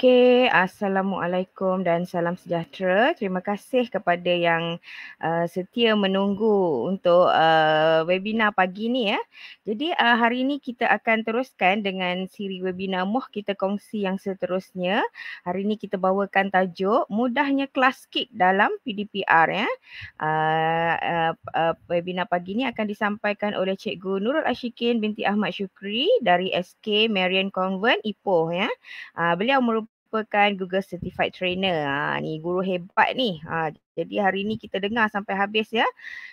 Okey, Assalamualaikum dan salam sejahtera. Terima kasih kepada yang uh, setia menunggu untuk uh, webinar pagi ni ya. Jadi uh, hari ini kita akan teruskan dengan siri webinar Moh kita kongsi yang seterusnya. Hari ini kita bawakan tajuk Mudahnya Kelas Kick dalam PDPR ya. Uh, uh, uh, webinar pagi ni akan disampaikan oleh Cikgu Nurul Ashikin binti Ahmad Syukri dari SK Marian Convent Ipoh ya. Uh, beliau merupakan merupakan Google Certified Trainer. Ha, ni guru hebat ni. Ha, jadi hari ni kita dengar sampai habis ya.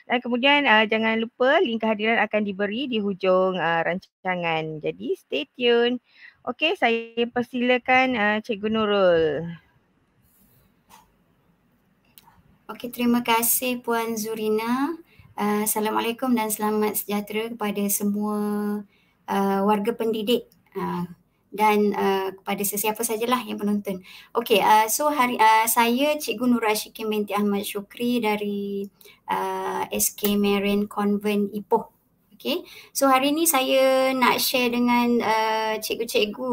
Dan kemudian uh, jangan lupa link kehadiran akan diberi di hujung uh, rancangan. Jadi stay tune. Okey, saya persilakan uh, Cikgu Nurul. Okey, terima kasih Puan Zurina. Uh, Assalamualaikum dan selamat sejahtera kepada semua uh, warga pendidik. Uh, dan uh, kepada sesiapa sajalah yang penonton. Okey, uh, so hari uh, saya Cikgu Nur Ashikin binti Ahmad Shukri dari uh, SK Marin Convent Ipoh. Okey. So hari ini saya nak share dengan uh, cikgu-cikgu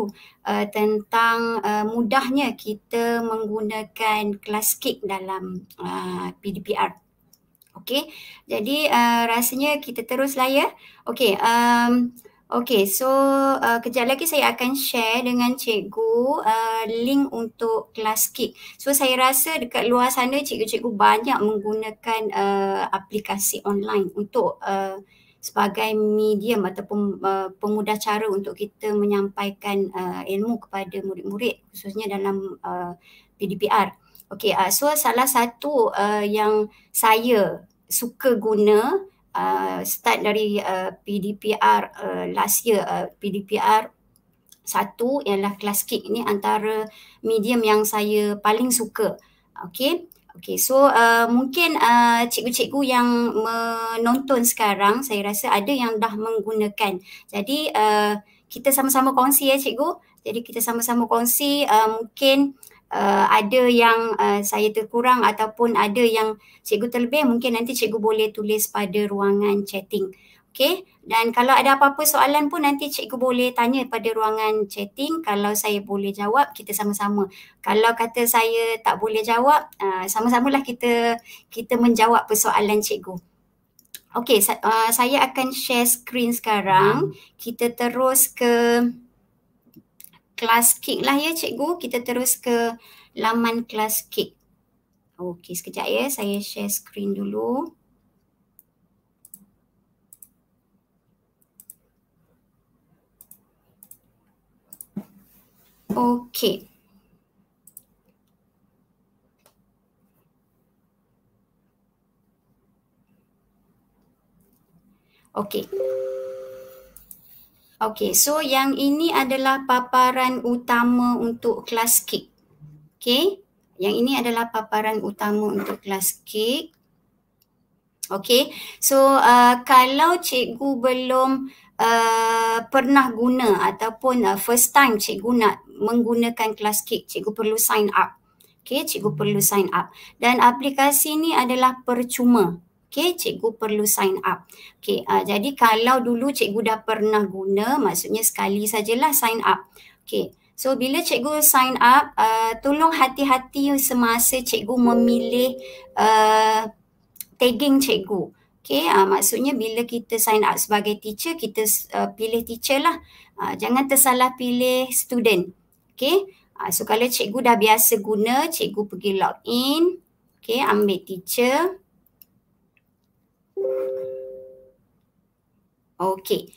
uh, tentang uh, mudahnya kita menggunakan kelas kick dalam uh, PDPR. Okey. Jadi uh, rasanya kita teruslah ya. Okey, um, Okay, so uh, kejap lagi saya akan share dengan cikgu uh, link untuk kelas kick. So saya rasa dekat luar sana cikgu-cikgu banyak menggunakan uh, aplikasi online untuk uh, sebagai medium ataupun uh, pemudah cara untuk kita menyampaikan uh, ilmu kepada murid-murid khususnya dalam uh, PDPR. Okay, uh, so salah satu uh, yang saya suka guna uh, start dari uh, PDPR uh, last year uh, PDPR satu ialah kelas kick ni antara medium yang saya paling suka. Okay. Okay, so uh, mungkin uh, cikgu-cikgu yang menonton sekarang, saya rasa ada yang dah menggunakan. Jadi uh, kita sama-sama kongsi ya cikgu. Jadi kita sama-sama kongsi uh, mungkin uh, uh, ada yang uh, saya terkurang ataupun ada yang cikgu terlebih mungkin nanti cikgu boleh tulis pada ruangan chatting. Okay. Dan kalau ada apa-apa soalan pun nanti cikgu boleh tanya pada ruangan chatting. Kalau saya boleh jawab, kita sama-sama. Kalau kata saya tak boleh jawab, uh, sama-samalah kita kita menjawab persoalan cikgu. Okay, sa- uh, saya akan share screen sekarang. Hmm. Kita terus ke kelas kek lah ya cikgu. Kita terus ke laman kelas kek. Okey, sekejap ya. Saya share screen dulu. Okey. Okey. Okay, so yang ini adalah paparan utama untuk kelas kek. Okay, yang ini adalah paparan utama untuk kelas kek. Okay, so uh, kalau cikgu belum uh, pernah guna ataupun uh, first time cikgu nak menggunakan kelas kek, cikgu perlu sign up. Okay, cikgu perlu sign up. Dan aplikasi ni adalah percuma okay, cikgu perlu sign up. Okay, uh, ah, jadi kalau dulu cikgu dah pernah guna, maksudnya sekali sajalah sign up. Okay, so bila cikgu sign up, uh, tolong hati-hati semasa cikgu memilih uh, tagging cikgu. Okay, uh, maksudnya bila kita sign up sebagai teacher, kita uh, pilih teacher lah. Uh, jangan tersalah pilih student. Okay, uh, so kalau cikgu dah biasa guna, cikgu pergi log in. Okay, ambil teacher. Okey.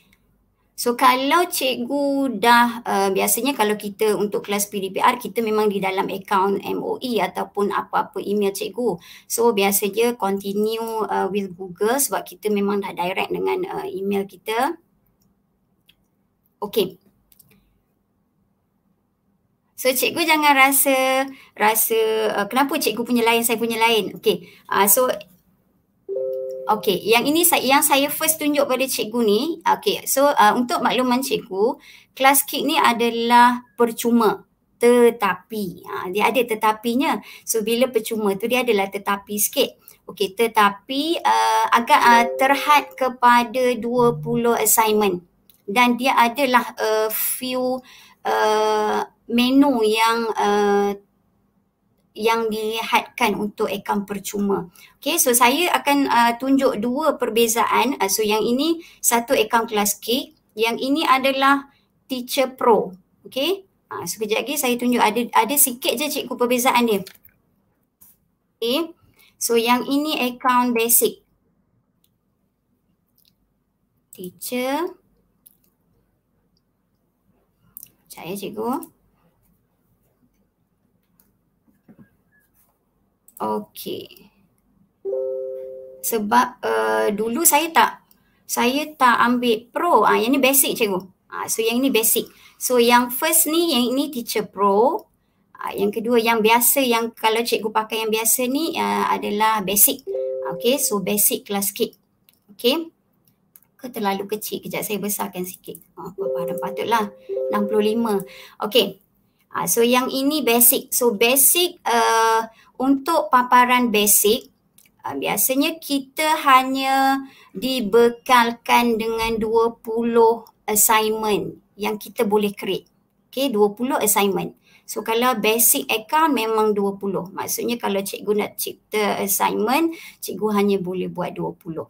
So kalau cikgu dah, uh, biasanya kalau kita untuk kelas PDPR, kita memang di dalam akaun MOE ataupun apa-apa email cikgu. So biasanya continue uh, with Google sebab kita memang dah direct dengan uh, email kita. Okay. So cikgu jangan rasa, rasa uh, kenapa cikgu punya lain, saya punya lain. Okay. Uh, ah, so Okay, yang ini sa- yang saya first tunjuk pada cikgu ni. Okay, so uh, untuk makluman cikgu, kelas kick ni adalah percuma. Tetapi, uh, dia ada tetapinya. So, bila percuma tu dia adalah tetapi sikit. Okay, tetapi uh, agak uh, terhad kepada 20 assignment. Dan dia adalah a few uh, menu yang uh, yang dilihatkan untuk akaun percuma. Okay, so saya akan uh, tunjuk dua perbezaan. Uh, so yang ini satu akaun kelas K, yang ini adalah teacher pro. Okay, uh, so kejap lagi saya tunjuk ada ada sikit je cikgu perbezaan dia. Okay, so yang ini akaun basic. Teacher. Saya cikgu. Okey, Sebab uh, dulu saya tak saya tak ambil pro. Ah ha, yang ni basic cikgu. Ah ha, so yang ni basic. So yang first ni yang ini teacher pro. Ah ha, yang kedua yang biasa yang kalau cikgu pakai yang biasa ni uh, adalah basic. Okey, so basic class kit. Okay. Ke terlalu kecil? Kejap saya besarkan sikit. Oh, patutlah. 65. Okey. Ha, so yang ini basic. So basic uh, untuk paparan basic uh, biasanya kita hanya dibekalkan dengan 20 assignment yang kita boleh create. Okay, 20 assignment. So kalau basic account memang 20. Maksudnya kalau cikgu nak cipta assignment, cikgu hanya boleh buat 20.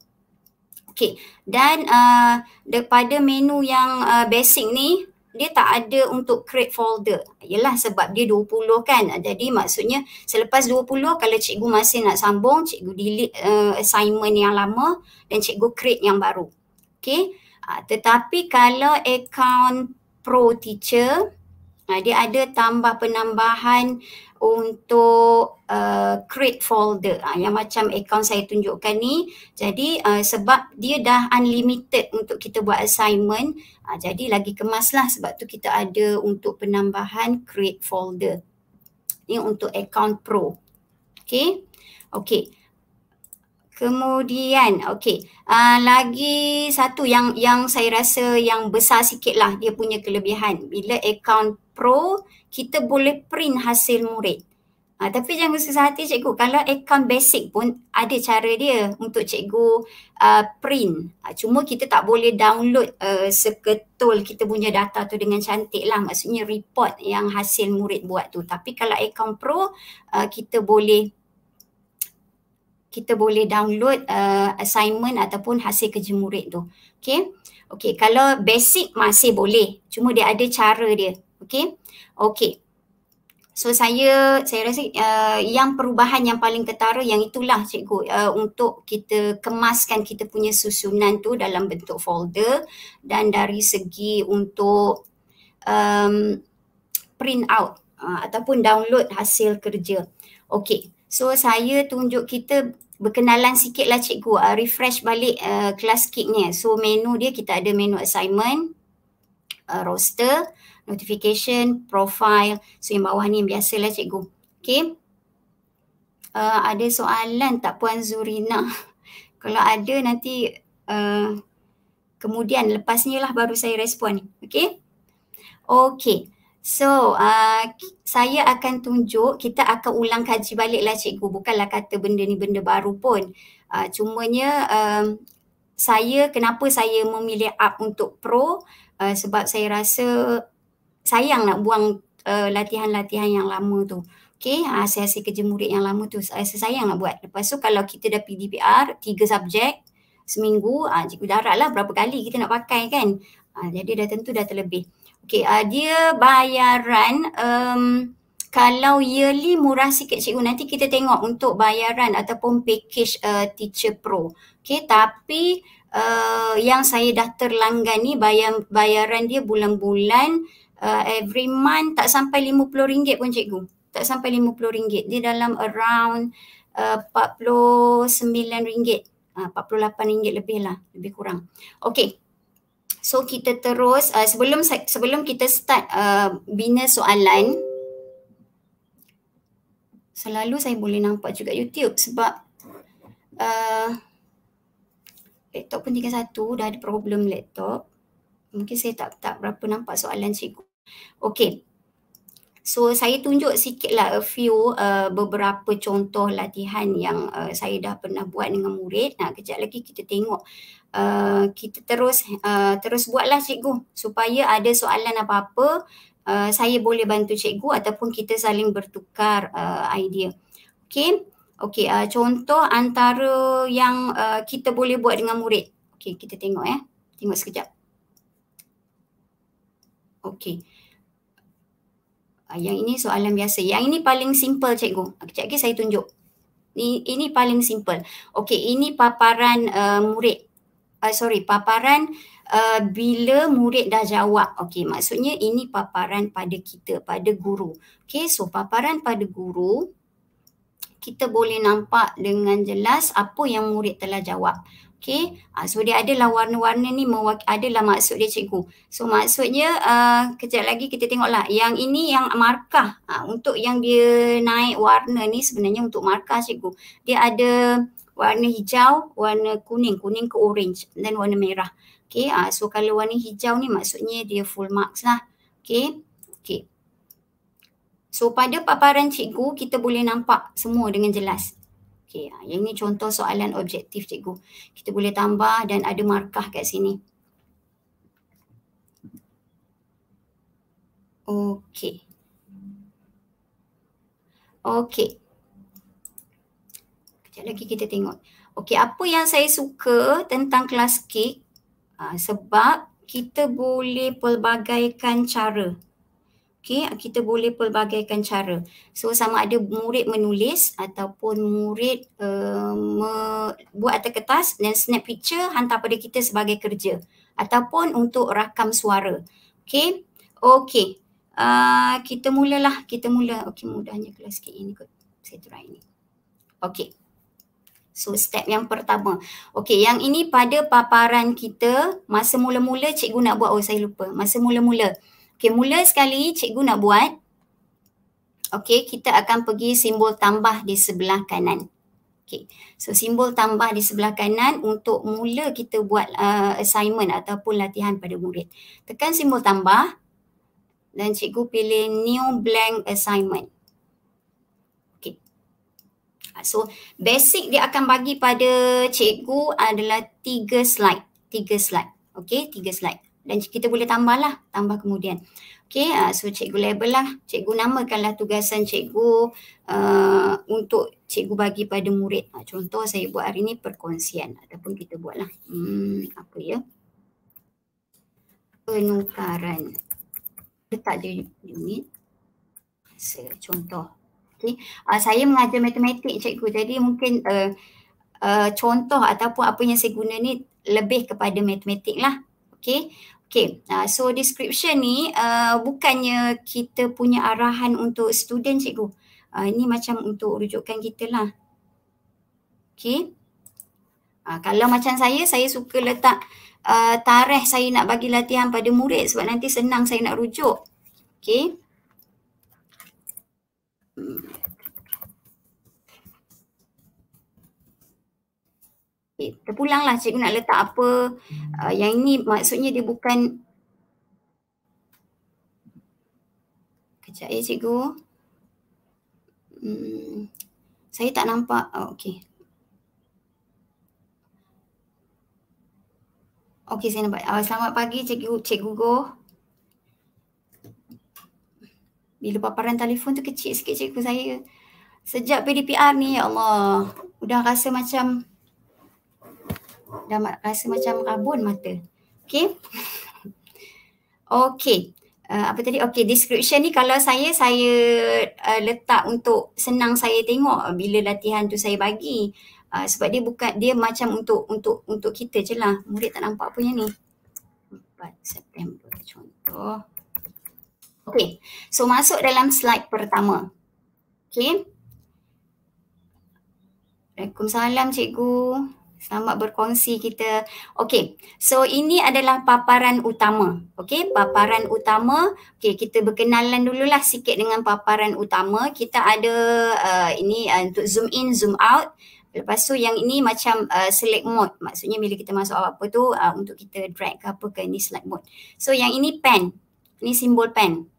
Okay, dan uh, daripada menu yang uh, basic ni, dia tak ada untuk create folder. Yalah sebab dia 20 kan. Jadi maksudnya selepas 20 kalau cikgu masih nak sambung, cikgu delete uh, assignment yang lama dan cikgu create yang baru. Okay. Uh, ah, tetapi kalau account pro teacher Ah, dia ada tambah penambahan untuk uh, create folder uh, yang macam account saya tunjukkan ni jadi uh, sebab dia dah unlimited untuk kita buat assignment uh, jadi lagi kemaslah sebab tu kita ada untuk penambahan create folder ini untuk account pro Okay, okay. Kemudian, okay. Uh, ah, lagi satu yang yang saya rasa yang besar sikit lah dia punya kelebihan. Bila account pro, kita boleh print hasil murid. Uh, tapi jangan susah hati cikgu. Kalau account basic pun ada cara dia untuk cikgu uh, print. Uh, cuma kita tak boleh download uh, seketul kita punya data tu dengan cantik lah. Maksudnya report yang hasil murid buat tu. Tapi kalau account pro, uh, kita boleh kita boleh download uh, assignment ataupun hasil kerja murid tu. Okay. Okay. Kalau basic masih boleh. Cuma dia ada cara dia. Okay. Okay. So saya saya rasa uh, yang perubahan yang paling ketara yang itulah cikgu uh, untuk kita kemaskan kita punya susunan tu dalam bentuk folder dan dari segi untuk um, print out uh, ataupun download hasil kerja. Okay, so saya tunjuk kita berkenalan sikit lah cikgu uh, refresh balik uh, kelas kiknya so menu dia kita ada menu assignment uh, roster notification profile so yang bawah ni yang lah cikgu okay uh, ada soalan tak puan Zurina kalau ada nanti uh, kemudian ni lah baru saya respon okay okay So uh, saya akan tunjuk, kita akan ulang kaji balik lah cikgu. Bukanlah kata benda ni benda baru pun. Uh, cumanya um, saya, kenapa saya memilih up untuk pro? Uh, sebab saya rasa sayang nak buang uh, latihan-latihan yang lama tu. Okay, saya ha, hasil kerja murid yang lama tu saya sayang nak buat. Lepas tu kalau kita dah PDPR, tiga subjek seminggu, uh, cikgu darat lah berapa kali kita nak pakai kan. Uh, jadi dah tentu dah terlebih. Okay, uh, dia bayaran um, kalau yearly murah sikit cikgu. Nanti kita tengok untuk bayaran ataupun package uh, teacher pro. Okay, tapi uh, yang saya dah terlanggan ni bayar, bayaran dia bulan-bulan uh, every month tak sampai RM50 pun cikgu. Tak sampai RM50. Dia dalam around RM49. Uh, RM48 uh, ah, lebih lah. Lebih kurang. Okay. So kita terus uh, sebelum sebelum kita start uh, bina soalan selalu saya boleh nampak juga YouTube sebab uh, laptop pun tinggal satu dah ada problem laptop. Mungkin saya tak tak berapa nampak soalan cikgu. Okay. So saya tunjuk sikit lah a few uh, beberapa contoh latihan yang uh, saya dah pernah buat dengan murid. Nah kejap lagi kita tengok uh, uh, kita terus uh, terus buatlah cikgu supaya ada soalan apa-apa uh, saya boleh bantu cikgu ataupun kita saling bertukar uh, idea. Okey. Okey, uh, contoh antara yang uh, kita boleh buat dengan murid. Okey, kita tengok ya. Eh. Tengok sekejap. Okey. Uh, yang ini soalan biasa. Yang ini paling simple cikgu. Kejap lagi saya tunjuk. Ini, ini paling simple. Okey, ini paparan uh, murid uh, sorry paparan uh, bila murid dah jawab okey maksudnya ini paparan pada kita pada guru okey so paparan pada guru kita boleh nampak dengan jelas apa yang murid telah jawab okey uh, so dia adalah warna-warna ni mewak- adalah maksud dia cikgu so maksudnya uh, kejap lagi kita tengoklah yang ini yang markah uh, untuk yang dia naik warna ni sebenarnya untuk markah cikgu dia ada warna hijau, warna kuning, kuning ke orange dan warna merah. Okay, uh, so kalau warna hijau ni maksudnya dia full marks lah. Okay, okay. So pada paparan cikgu kita boleh nampak semua dengan jelas. Okay, uh, yang ni contoh soalan objektif cikgu. Kita boleh tambah dan ada markah kat sini. Okay. Okay. Sekejap lagi kita tengok. Okey, apa yang saya suka tentang kelas kek uh, ah, sebab kita boleh pelbagaikan cara. Okey, ah, kita boleh pelbagaikan cara. So sama ada murid menulis ataupun murid uh, buat atas kertas dan snap picture hantar pada kita sebagai kerja ataupun untuk rakam suara. Okey. Okey. Uh, kita mulalah, kita mula. Okey, mudahnya kelas kek ini kot. Saya try ini. Okey. So step yang pertama. Okey, yang ini pada paparan kita masa mula-mula cikgu nak buat. Oh, saya lupa. Masa mula-mula. Okey, mula sekali cikgu nak buat. Okey, kita akan pergi simbol tambah di sebelah kanan. Okey. So simbol tambah di sebelah kanan untuk mula kita buat uh, assignment ataupun latihan pada murid. Tekan simbol tambah dan cikgu pilih new blank assignment. So basic dia akan bagi pada cikgu adalah tiga slide. Tiga slide. Okay, tiga slide. Dan kita boleh tambahlah, tambah kemudian. Okay, ah, so cikgu label lah. Cikgu namakanlah tugasan cikgu uh, untuk cikgu bagi pada murid. Ah, contoh saya buat hari ni perkongsian ataupun kita buatlah. Hmm, apa ya? Penukaran. Letak dia unit. So, contoh. Okay. Uh, saya mengajar matematik cikgu jadi mungkin uh, uh, contoh ataupun apa yang saya guna ni lebih kepada matematik lah. Okay. Okay. Uh, so description ni uh, bukannya kita punya arahan untuk student cikgu. Uh, ini macam untuk rujukan kita lah. Okay. Uh, kalau macam saya, saya suka letak uh, tarikh saya nak bagi latihan pada murid sebab nanti senang saya nak rujuk. Okay. Hmm. Okay, lah. cikgu nak letak apa. Uh, yang ini maksudnya dia bukan. Kejap ya cikgu. Hmm, saya tak nampak. Oh, okay. Okay, saya nampak. Uh, selamat pagi cikgu, cikgu go. Bila paparan telefon tu kecil sikit cikgu saya. Sejak PDPR ni, ya Allah. Udah rasa macam dah rasa macam rabun mata. Okay. Okay. Uh, apa tadi? Okay, description ni kalau saya, saya uh, letak untuk senang saya tengok uh, bila latihan tu saya bagi. Uh, sebab dia bukan, dia macam untuk untuk untuk kita je lah. Murid tak nampak punya ni. 4 September contoh. Okay, so masuk dalam slide pertama. Okay. Assalamualaikum. cikgu. Selamat berkongsi kita. Okay, so ini adalah paparan utama. Okay, paparan utama. Okay, kita berkenalan dululah sikit dengan paparan utama. Kita ada uh, ini uh, untuk zoom in, zoom out. Lepas tu yang ini macam uh, select mode. Maksudnya bila kita masuk apa-apa tu uh, untuk kita drag ke apa ke ini select mode. So yang ini pen. Ini simbol pen.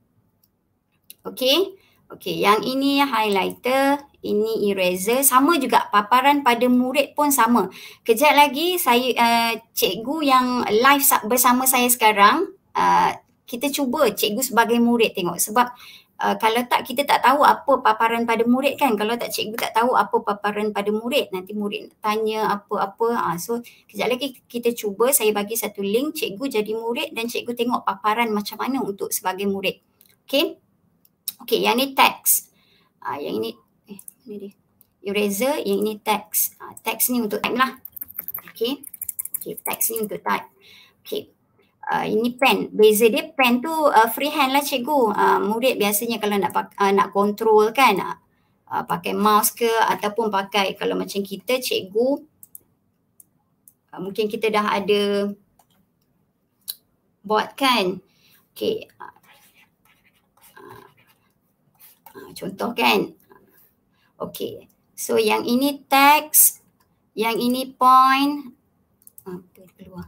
Okay. Okey, yang ini highlighter, ini eraser. Sama juga paparan pada murid pun sama. Kejap lagi saya uh, cikgu yang live bersama saya sekarang, uh, kita cuba cikgu sebagai murid tengok sebab uh, kalau tak kita tak tahu apa paparan pada murid kan. Kalau tak cikgu tak tahu apa paparan pada murid, nanti murid tanya apa-apa. Uh, so, kejap lagi kita cuba saya bagi satu link cikgu jadi murid dan cikgu tengok paparan macam mana untuk sebagai murid. Okey? Okey, yang ni text. uh, ah, yang ini eh dia. Eraser, yang ini text. Ah uh, teks ni untuk type lah. Okey. Okey, text ni untuk type. Okey. Uh, ini pen. Beza dia pen tu uh, ah, freehand lah cikgu. Uh, murid biasanya kalau nak uh, nak control kan uh, pakai mouse ke ataupun pakai kalau macam kita cikgu uh, mungkin kita dah ada buat kan. Okay. Uh, Contoh kan. Okay. So yang ini text. Yang ini point. Ah, apa keluar.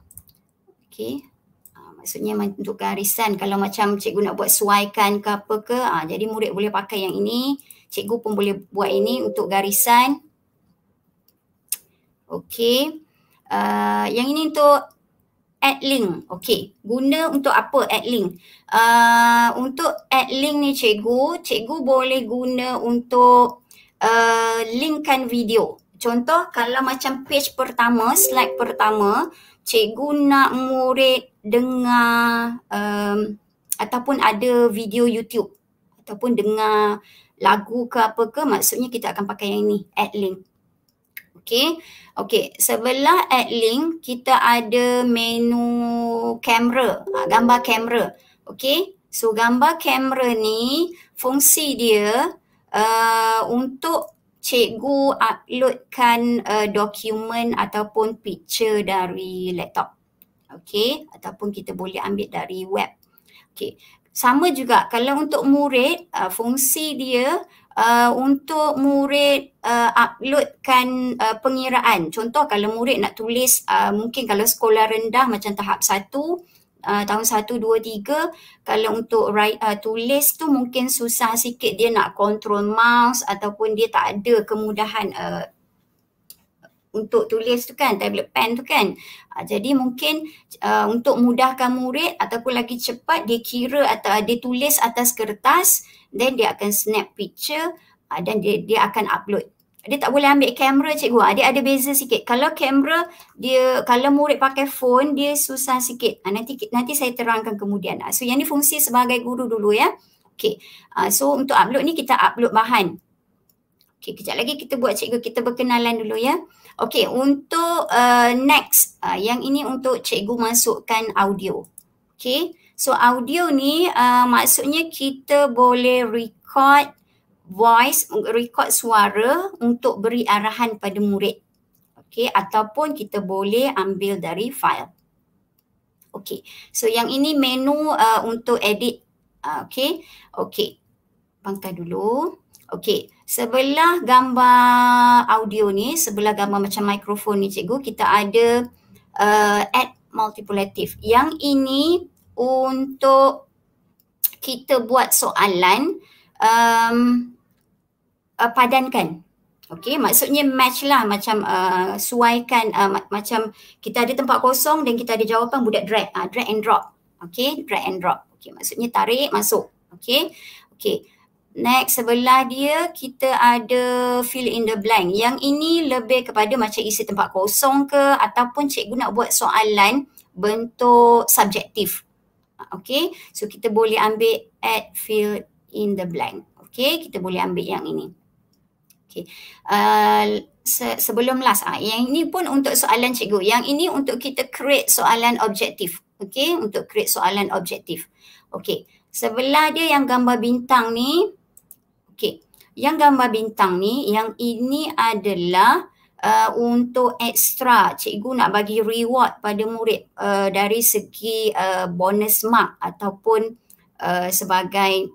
Okay. Ah, maksudnya untuk garisan kalau macam cikgu nak buat suaikan ke apa ke. Ha, jadi murid boleh pakai yang ini. Cikgu pun boleh buat ini untuk garisan. Okey. Uh, yang ini untuk add link. Okey, guna untuk apa add link? Uh, untuk add link ni cikgu, cikgu boleh guna untuk uh, linkkan video. Contoh kalau macam page pertama, slide pertama, cikgu nak murid dengar um, ataupun ada video YouTube ataupun dengar lagu ke apa ke maksudnya kita akan pakai yang ni add link Okay. Okay. Sebelah add link, kita ada menu kamera. Ha, gambar kamera. Okay. So, gambar kamera ni, fungsi dia uh, untuk cikgu uploadkan uh, dokumen ataupun picture dari laptop. Okay. Ataupun kita boleh ambil dari web. Okay. Sama juga kalau untuk murid, uh, fungsi dia Uh, untuk murid uh, uploadkan uh, pengiraan. Contoh kalau murid nak tulis uh, mungkin kalau sekolah rendah macam tahap satu, uh, tahun satu dua tiga, kalau untuk write, uh, tulis tu mungkin susah sikit dia nak control mouse ataupun dia tak ada kemudahan uh, untuk tulis tu kan tablet pen tu kan uh, jadi mungkin uh, untuk mudahkan murid ataupun lagi cepat dia kira atau dia tulis atas kertas uh, then dia akan snap picture uh, dan dia dia akan upload dia tak boleh ambil kamera cikgu ha. dia ada beza sikit kalau kamera dia kalau murid pakai phone dia susah sikit ha, nanti nanti saya terangkan kemudian ha. so yang ni fungsi sebagai guru dulu ya okey uh, so untuk upload ni kita upload bahan okey kejap lagi kita buat cikgu kita berkenalan dulu ya okey untuk uh, next uh, yang ini untuk cikgu masukkan audio okey So audio ni uh, maksudnya kita boleh record voice, record suara untuk beri arahan pada murid. Okay, ataupun kita boleh ambil dari file. Okay, so yang ini menu uh, untuk edit. Uh, okay, okay. pangkat dulu. Okay, sebelah gambar audio ni, sebelah gambar macam mikrofon ni cikgu, kita ada uh, add multiplative. Yang ini untuk kita buat soalan um, uh, padankan. Okey, maksudnya match lah macam uh, suaikan uh, macam kita ada tempat kosong dan kita ada jawapan budak drag, uh, drag and drop. Okey, drag and drop. Okey, maksudnya tarik masuk. Okey. Okey. Next sebelah dia kita ada fill in the blank. Yang ini lebih kepada macam isi tempat kosong ke ataupun cikgu nak buat soalan bentuk subjektif. Okay, so kita boleh ambil add fill in the blank. Okay, kita boleh ambil yang ini. Okay, uh, se sebelum last, ah, yang ini pun untuk soalan cikgu. Yang ini untuk kita create soalan objektif. Okay, untuk create soalan objektif. Okay, sebelah dia yang gambar bintang ni. Okay, yang gambar bintang ni, yang ini adalah uh, untuk extra cikgu nak bagi reward pada murid uh, dari segi uh, bonus mark ataupun uh, sebagai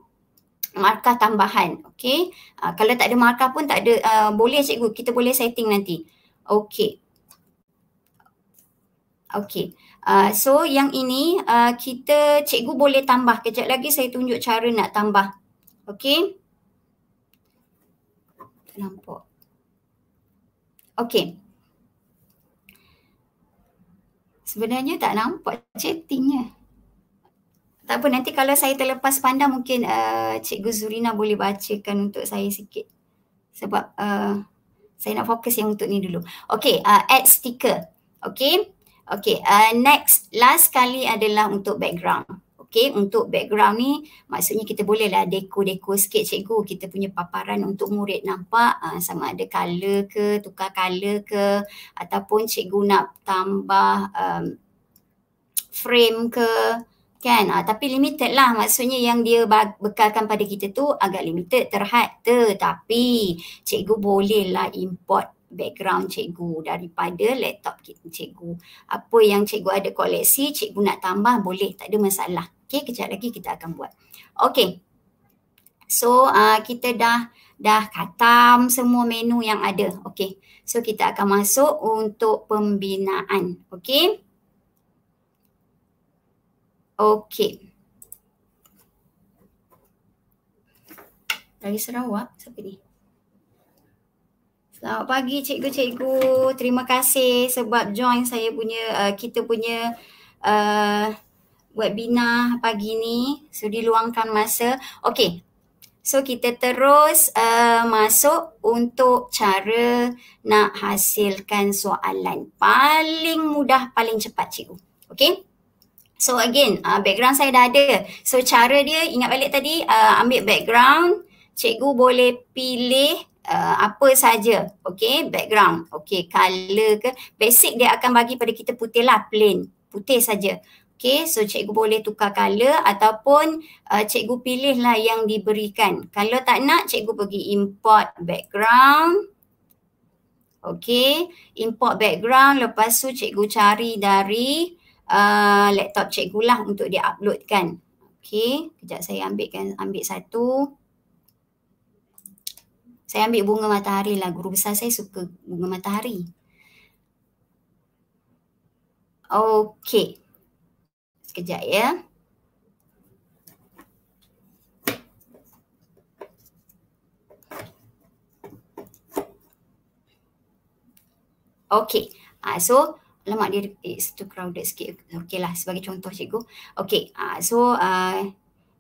markah tambahan okey uh, kalau tak ada markah pun tak ada uh, boleh cikgu kita boleh setting nanti okey okey uh, so yang ini uh, kita cikgu boleh tambah kejap lagi saya tunjuk cara nak tambah okey nampak Okay. Sebenarnya tak nampak chattingnya. Tak apa, nanti kalau saya terlepas pandang mungkin uh, Cikgu Zurina boleh bacakan untuk saya sikit. Sebab uh, saya nak fokus yang untuk ni dulu. Okay, uh, eh, add sticker. Okay, okay uh, next, last kali adalah untuk background. Okay, untuk background ni maksudnya kita bolehlah deko-deko sikit cikgu kita punya paparan untuk murid nampak uh, sama ada color ke, tukar color ke ataupun cikgu nak tambah um, frame ke kan uh, tapi limited lah maksudnya yang dia bekalkan pada kita tu agak limited terhad tetapi cikgu bolehlah import background cikgu daripada laptop cikgu. Apa yang cikgu ada koleksi, cikgu nak tambah boleh, tak ada masalah. Okay, kejap lagi kita akan buat. Okay. So, uh, kita dah dah katam semua menu yang ada. Okay. So, kita akan masuk untuk pembinaan. Okay. Okay. Lagi Sarawak? Siapa ni? Selamat pagi cikgu-cikgu. Terima kasih sebab join saya punya, uh, kita punya uh, webinar pagi ni. Sudi luangkan masa. Okay. So kita terus uh, masuk untuk cara nak hasilkan soalan paling mudah, paling cepat cikgu. Okay. So again, uh, background saya dah ada. So cara dia, ingat balik tadi, uh, ambil background. Cikgu boleh pilih uh, apa saja. Okay, background. Okay, color ke. Basic dia akan bagi pada kita putih lah, plain. Putih saja. Okay, so cikgu boleh tukar color ataupun uh, cikgu pilihlah yang diberikan. Kalau tak nak, cikgu pergi import background. Okay, import background. Lepas tu cikgu cari dari uh, laptop cikgu lah untuk dia uploadkan. Okay, kejap saya ambilkan, ambil satu. Saya ambil bunga matahari lah. Guru besar saya suka bunga matahari. Okay sekejap ya. Okay. Uh, ah, so, lemak dia it's eh, too crowded sikit. Okay lah sebagai contoh cikgu. Okay. Uh, ah, so, uh,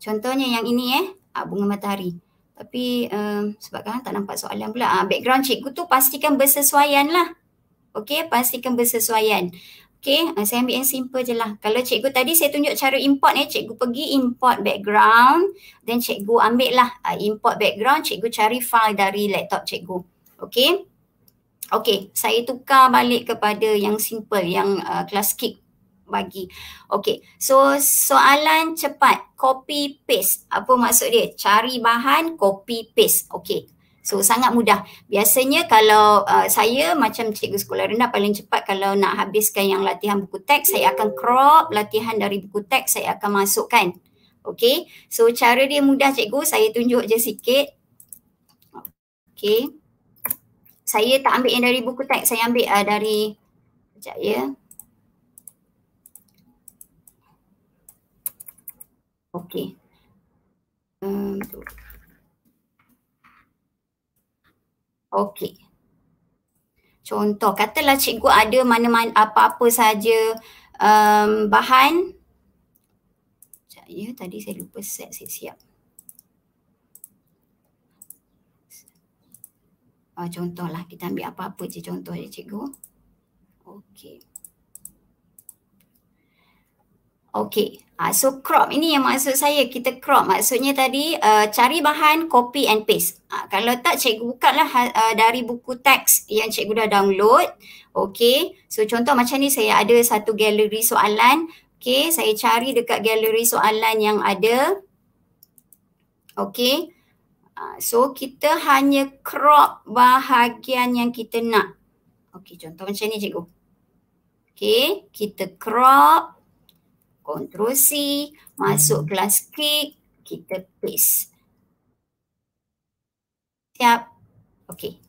contohnya yang ini eh. Uh, bunga matahari. Tapi um, sebab kan tak nampak soalan pula. Uh, background cikgu tu pastikan bersesuaian lah. Okay, pastikan bersesuaian. Okay, ah, saya ambil yang simple je lah. Kalau cikgu tadi saya tunjuk cara import ni, eh. cikgu pergi import background, then cikgu ambil lah uh, import background, cikgu cari file dari laptop cikgu. Okay. Okay, saya tukar balik kepada yang simple, yang uh, class kick bagi. Okay, so soalan cepat, copy paste. Apa maksud dia? Cari bahan, copy paste. Okay, So sangat mudah. Biasanya kalau uh, saya macam cikgu sekolah rendah paling cepat kalau nak habiskan yang latihan buku teks, saya akan crop latihan dari buku teks saya akan masukkan. Okay. So cara dia mudah cikgu, saya tunjuk je sikit. Okay. Saya tak ambil yang dari buku teks, saya ambil uh, dari, sekejap ya. Okay. Um, hmm, Okey. Contoh, katalah cikgu ada mana-mana apa-apa saja um, bahan. Sekejap ya, tadi saya lupa set siap-siap. Uh, oh, contohlah, kita ambil apa-apa je contoh je cikgu. Okey. Okey, Uh, so crop ini yang maksud saya kita crop maksudnya tadi uh, cari bahan copy and paste. Uh, kalau tak cikgu buka lah uh, ha, eh, dari buku teks yang cikgu dah download. Okay so contoh macam ni saya ada satu galeri soalan. Okay saya cari dekat galeri soalan yang ada. Okay uh, ah, so kita hanya crop bahagian yang kita nak. Okay contoh macam ni cikgu. Okay kita crop Ctrl C, masuk kelas kick, kita paste. Siap. Okey.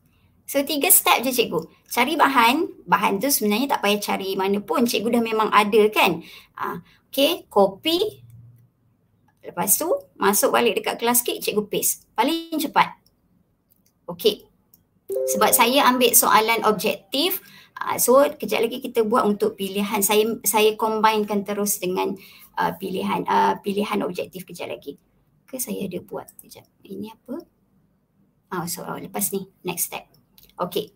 So tiga step je cikgu. Cari bahan, bahan tu sebenarnya tak payah cari mana pun. Cikgu dah memang ada kan. Ah, Okey, copy. Lepas tu masuk balik dekat kelas kick, cikgu paste. Paling cepat. Okey. Sebab saya ambil soalan objektif, Ah, so kejap lagi kita buat untuk pilihan saya saya combinekan terus dengan uh, pilihan uh, pilihan objektif kejap lagi ke saya ada buat kejap ini apa oh so oh, lepas ni next step Okay.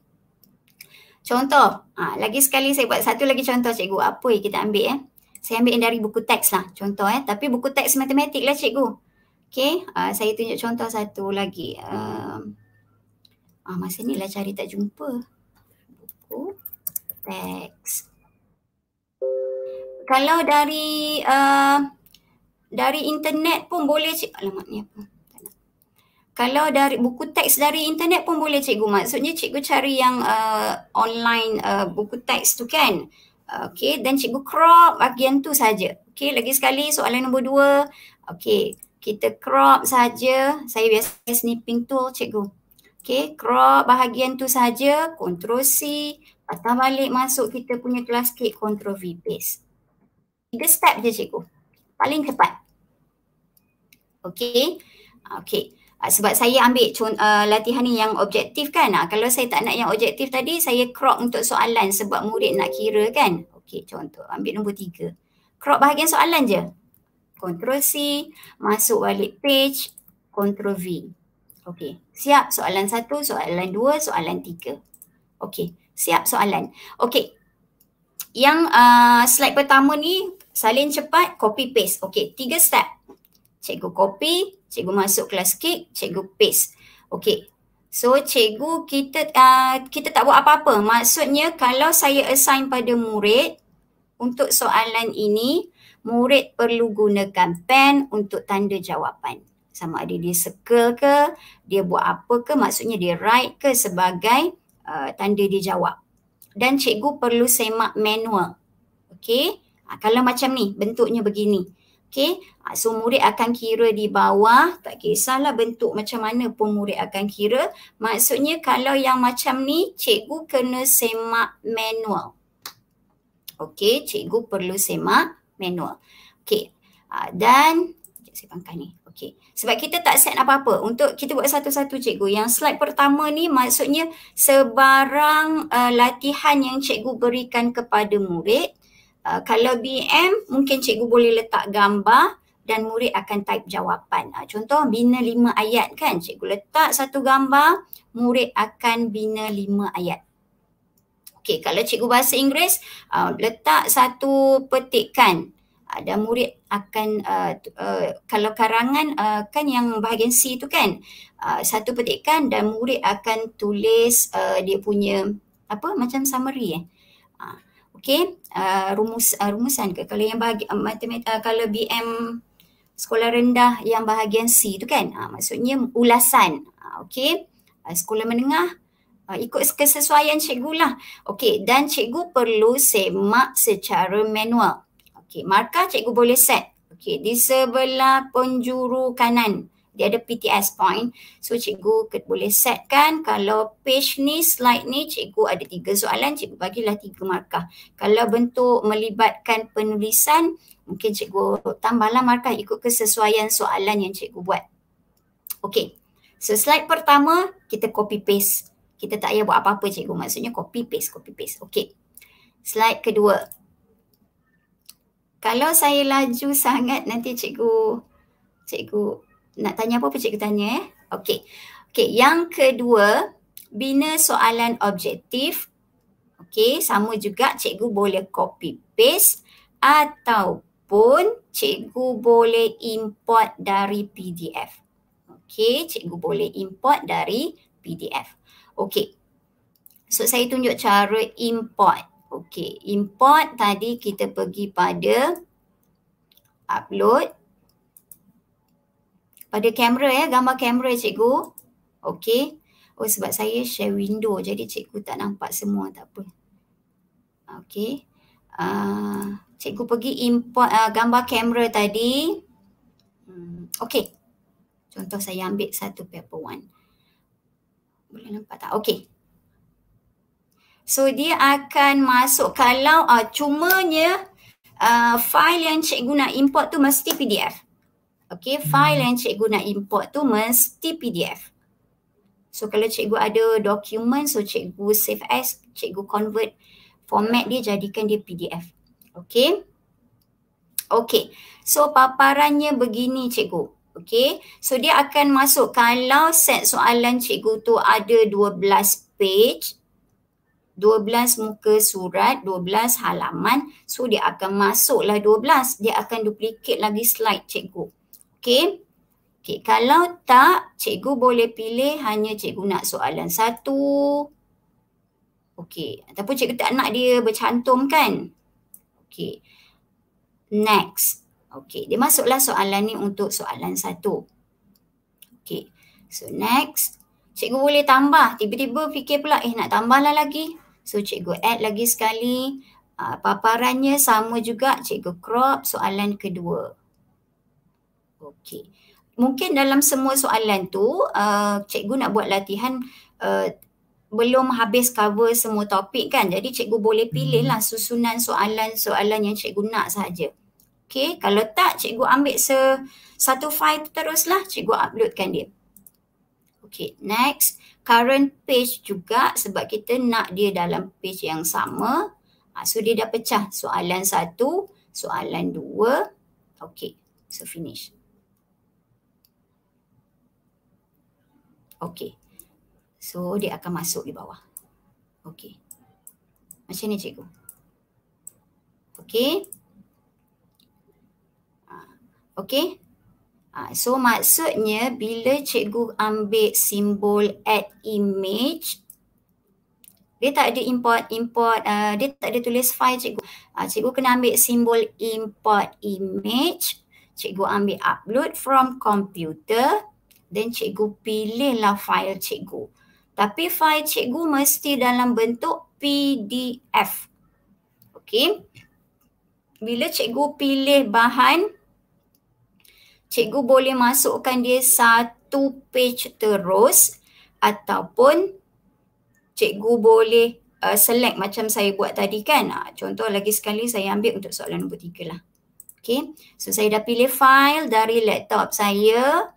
contoh ha, lagi sekali saya buat satu lagi contoh cikgu apa yang kita ambil eh saya ambil yang dari buku teks lah contoh eh tapi buku teks matematik lah cikgu Okay. uh, saya tunjuk contoh satu lagi uh, ah masa ni lah cari tak jumpa buku oh. Thanks. Kalau dari uh, dari internet pun boleh cik. Alamak ni apa? Kalau dari buku teks dari internet pun boleh cikgu. Maksudnya cikgu cari yang uh, online uh, buku teks tu kan. Uh, okay, dan cikgu crop bagian tu saja. Okay, lagi sekali soalan nombor dua. Okay, kita crop saja. Saya biasa snipping tool cikgu. Okay, crop bahagian tu saja. Ctrl C, Patah balik masuk kita punya kelas kit control V paste. Tiga step je cikgu. Paling cepat. Okay. Okay. Ah, sebab saya ambil con- uh, latihan ni yang objektif kan. Uh, kalau saya tak nak yang objektif tadi, saya crop untuk soalan sebab murid nak kira kan. Okay contoh. Ambil nombor tiga. Crop bahagian soalan je. Control C. Masuk balik page. Control V. Okay. Siap soalan satu, soalan dua, soalan tiga. Okay. Siap soalan. Okay. Yang uh, slide pertama ni salin cepat, copy paste. Okay, tiga step. Cikgu copy, cikgu masuk kelas kek, cikgu paste. Okay. So, cikgu kita uh, kita tak buat apa-apa. Maksudnya kalau saya assign pada murid untuk soalan ini, murid perlu gunakan pen untuk tanda jawapan. Sama ada dia circle ke, dia buat apa ke, maksudnya dia write ke sebagai Uh, tanda dia jawab. Dan cikgu perlu semak manual. Okey. Uh, kalau macam ni, bentuknya begini. Okey. Uh, so murid akan kira di bawah. Tak kisahlah bentuk macam mana pun murid akan kira. Maksudnya kalau yang macam ni, cikgu kena semak manual. Okey. Cikgu perlu semak manual. Okey. Uh, dan, sekejap saya pangkat ni. Okey. Sebab kita tak set apa-apa. Untuk kita buat satu-satu cikgu. Yang slide pertama ni maksudnya sebarang uh, latihan yang cikgu berikan kepada murid. Uh, kalau BM mungkin cikgu boleh letak gambar dan murid akan type jawapan. Uh, contoh bina lima ayat kan. Cikgu letak satu gambar, murid akan bina lima ayat. Okey, kalau cikgu bahasa Inggeris, uh, letak satu petikan. Ada murid akan uh, uh, kalau karangan uh, kan yang bahagian C tu kan uh, satu petikan dan murid akan tulis uh, dia punya apa macam summary eh uh, okey uh, rumus uh, rumusan ke kalau yang bahagian uh, matematik uh, kalau BM sekolah rendah yang bahagian C tu kan uh, maksudnya ulasan uh, okey uh, sekolah menengah uh, ikut kesesuaian cikgu lah. Okey, dan cikgu perlu semak secara manual. Okey, markah cikgu boleh set. Okey, di sebelah penjuru kanan. Dia ada PTS point. So cikgu boleh setkan kalau page ni, slide ni cikgu ada tiga soalan, cikgu bagilah tiga markah. Kalau bentuk melibatkan penulisan, mungkin cikgu tambahlah markah ikut kesesuaian soalan yang cikgu buat. Okey. So slide pertama, kita copy paste. Kita tak payah buat apa-apa cikgu. Maksudnya copy paste, copy paste. Okey. Slide kedua kalau saya laju sangat nanti cikgu cikgu nak tanya apa cikgu tanya eh. Okey. Okey, yang kedua, bina soalan objektif. Okey, sama juga cikgu boleh copy paste ataupun cikgu boleh import dari PDF. Okey, cikgu boleh import dari PDF. Okey. So saya tunjuk cara import. Okey, import tadi kita pergi pada upload pada kamera ya, gambar kamera cikgu. Okey. Oh sebab saya share window jadi cikgu tak nampak semua tak apa. Okey. Uh, cikgu pergi import uh, gambar kamera tadi. Hmm, okey. Contoh saya ambil satu paper one. Boleh nampak tak? Okey, So dia akan masuk kalau uh, cumanya uh, file yang cikgu nak import tu mesti PDF. Okay, hmm. file yang cikgu nak import tu mesti PDF. So kalau cikgu ada dokumen, so cikgu save as, cikgu convert format dia jadikan dia PDF. Okay. Okay. So paparannya begini cikgu. Okay. So dia akan masuk kalau set soalan cikgu tu ada 12 page. 12 muka surat, 12 halaman. So dia akan masuklah 12. Dia akan duplicate lagi slide cikgu. Okay. Okay, kalau tak, cikgu boleh pilih hanya cikgu nak soalan satu. Okay, ataupun cikgu tak nak dia bercantum kan? Okay, next. Okay, dia masuklah soalan ni untuk soalan satu. Okay, so next. Cikgu boleh tambah. Tiba-tiba fikir pula, eh nak tambahlah lagi. So cikgu add lagi sekali uh, paparannya sama juga cikgu crop soalan kedua. Okey. Mungkin dalam semua soalan tu uh, cikgu nak buat latihan uh, belum habis cover semua topik kan. Jadi cikgu boleh pilih lah hmm. susunan soalan-soalan yang cikgu nak sahaja. Okey, kalau tak cikgu ambil se satu file teruslah cikgu uploadkan dia. Okey, next current page juga sebab kita nak dia dalam page yang sama. Ha, so dia dah pecah soalan satu, soalan dua. Okay, so finish. Okay, so dia akan masuk di bawah. Okay, macam ni cikgu. Okay. Ah, okay, Ha, so maksudnya bila cikgu ambil simbol add image dia tak ada import import uh, dia tak ada tulis file cikgu. Uh, cikgu kena ambil simbol import image. Cikgu ambil upload from computer then cikgu pilih lah file cikgu. Tapi file cikgu mesti dalam bentuk PDF. Okey. Bila cikgu pilih bahan cikgu boleh masukkan dia satu page terus ataupun cikgu boleh uh, select macam saya buat tadi kan. Ha, contoh lagi sekali saya ambil untuk soalan nombor tiga lah. Okay. So saya dah pilih file dari laptop saya.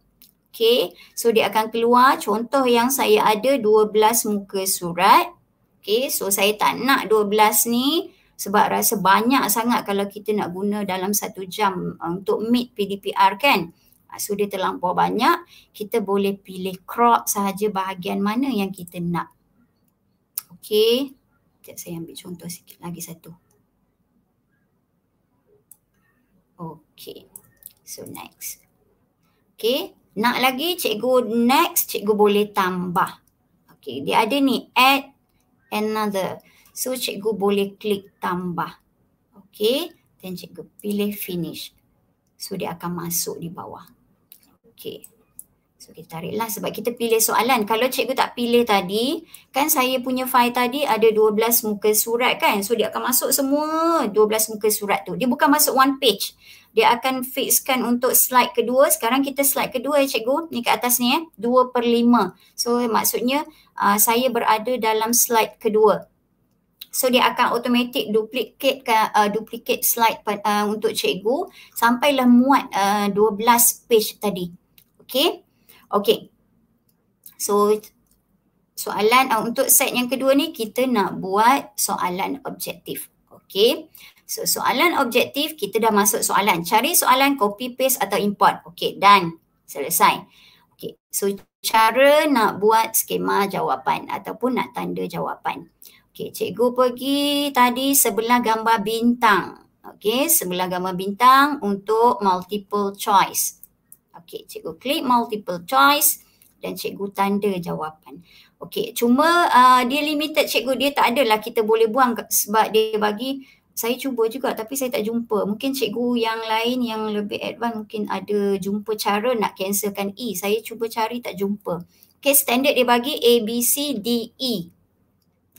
Okay. So dia akan keluar contoh yang saya ada 12 muka surat. Okay. So saya tak nak 12 ni sebab rasa banyak sangat kalau kita nak guna dalam satu jam uh, untuk meet PDPR kan. Ah, so dia terlampau banyak, kita boleh pilih crop sahaja bahagian mana yang kita nak. Okay, sekejap saya ambil contoh sikit lagi satu. Okay, so next. Okay, nak lagi cikgu next, cikgu boleh tambah. Okay, dia ada ni add another. So cikgu boleh klik tambah. Okay. Then cikgu pilih finish. So dia akan masuk di bawah. Okay. So kita tariklah sebab kita pilih soalan. Kalau cikgu tak pilih tadi, kan saya punya file tadi ada 12 muka surat kan. So dia akan masuk semua 12 muka surat tu. Dia bukan masuk one page. Dia akan fixkan untuk slide kedua. Sekarang kita slide kedua ya cikgu. Ni kat atas ni ya. Eh. 2 per 5. So maksudnya uh, saya berada dalam slide kedua. So dia akan automatic duplicatekan uh, duplicate slide uh, untuk cikgu sampailah muat uh, 12 page tadi. Okay. Okay. So soalan uh, untuk set yang kedua ni kita nak buat soalan objektif. Okay. So soalan objektif kita dah masuk soalan. Cari soalan copy paste atau import. Okay. dan Selesai. Okay. So cara nak buat skema jawapan ataupun nak tanda jawapan. Okey, cikgu pergi tadi sebelah gambar bintang. Okey, sebelah gambar bintang untuk multiple choice. Okey, cikgu klik multiple choice dan cikgu tanda jawapan. Okey, cuma uh, dia limited cikgu. Dia tak adalah kita boleh buang sebab dia bagi saya cuba juga tapi saya tak jumpa. Mungkin cikgu yang lain yang lebih advance mungkin ada jumpa cara nak cancelkan E. Saya cuba cari tak jumpa. Okey, standard dia bagi A, B, C, D, E.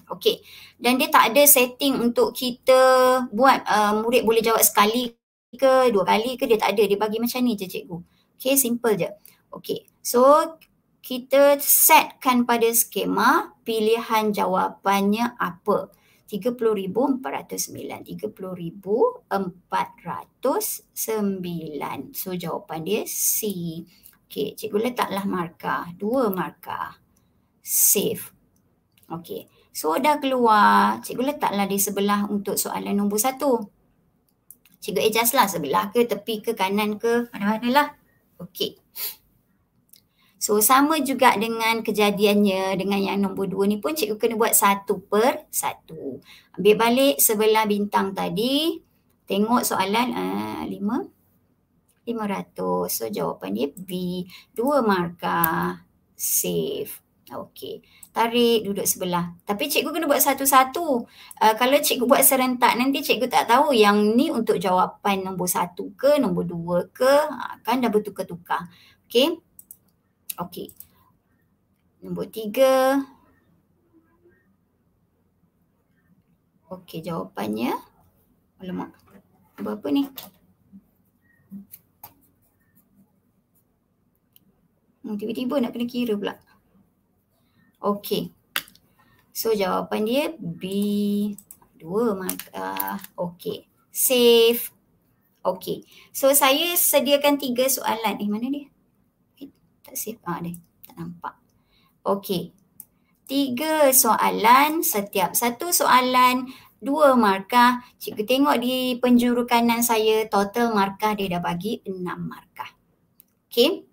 Okey, Dan dia tak ada setting untuk kita buat uh, murid boleh jawab sekali ke dua kali ke dia tak ada. Dia bagi macam ni je cikgu. Okey, simple je. Okey, So kita setkan pada skema pilihan jawapannya apa. 30,409. 30,409. So jawapan dia C. Okey, cikgu letaklah markah. Dua markah. Save. Okey. So dah keluar, cikgu letaklah di sebelah untuk soalan nombor satu. Cikgu adjust sebelah ke, tepi ke, kanan ke, mana-mana lah. Okay. So sama juga dengan kejadiannya dengan yang nombor dua ni pun cikgu kena buat satu per satu. Ambil balik sebelah bintang tadi. Tengok soalan ah, lima. lima ratus. So jawapan dia B. Dua markah. Save. Okey. Tarik duduk sebelah. Tapi cikgu kena buat satu-satu. Uh, kalau cikgu buat serentak nanti cikgu tak tahu yang ni untuk jawapan nombor satu ke nombor dua ke. Ha, kan dah bertukar-tukar. Okey. Okey. Nombor tiga. Okey jawapannya. Alamak. Nombor apa ni? Hmm, tiba-tiba nak kena kira pula. Okay. So jawapan dia B. Dua mata. Okay. safe. Okay. So saya sediakan tiga soalan. Eh mana dia? Eh, tak save. Ah, ada. Tak nampak. Okay. Tiga soalan setiap satu soalan dua markah. Cikgu tengok di penjuru kanan saya total markah dia dah bagi enam markah. Okay.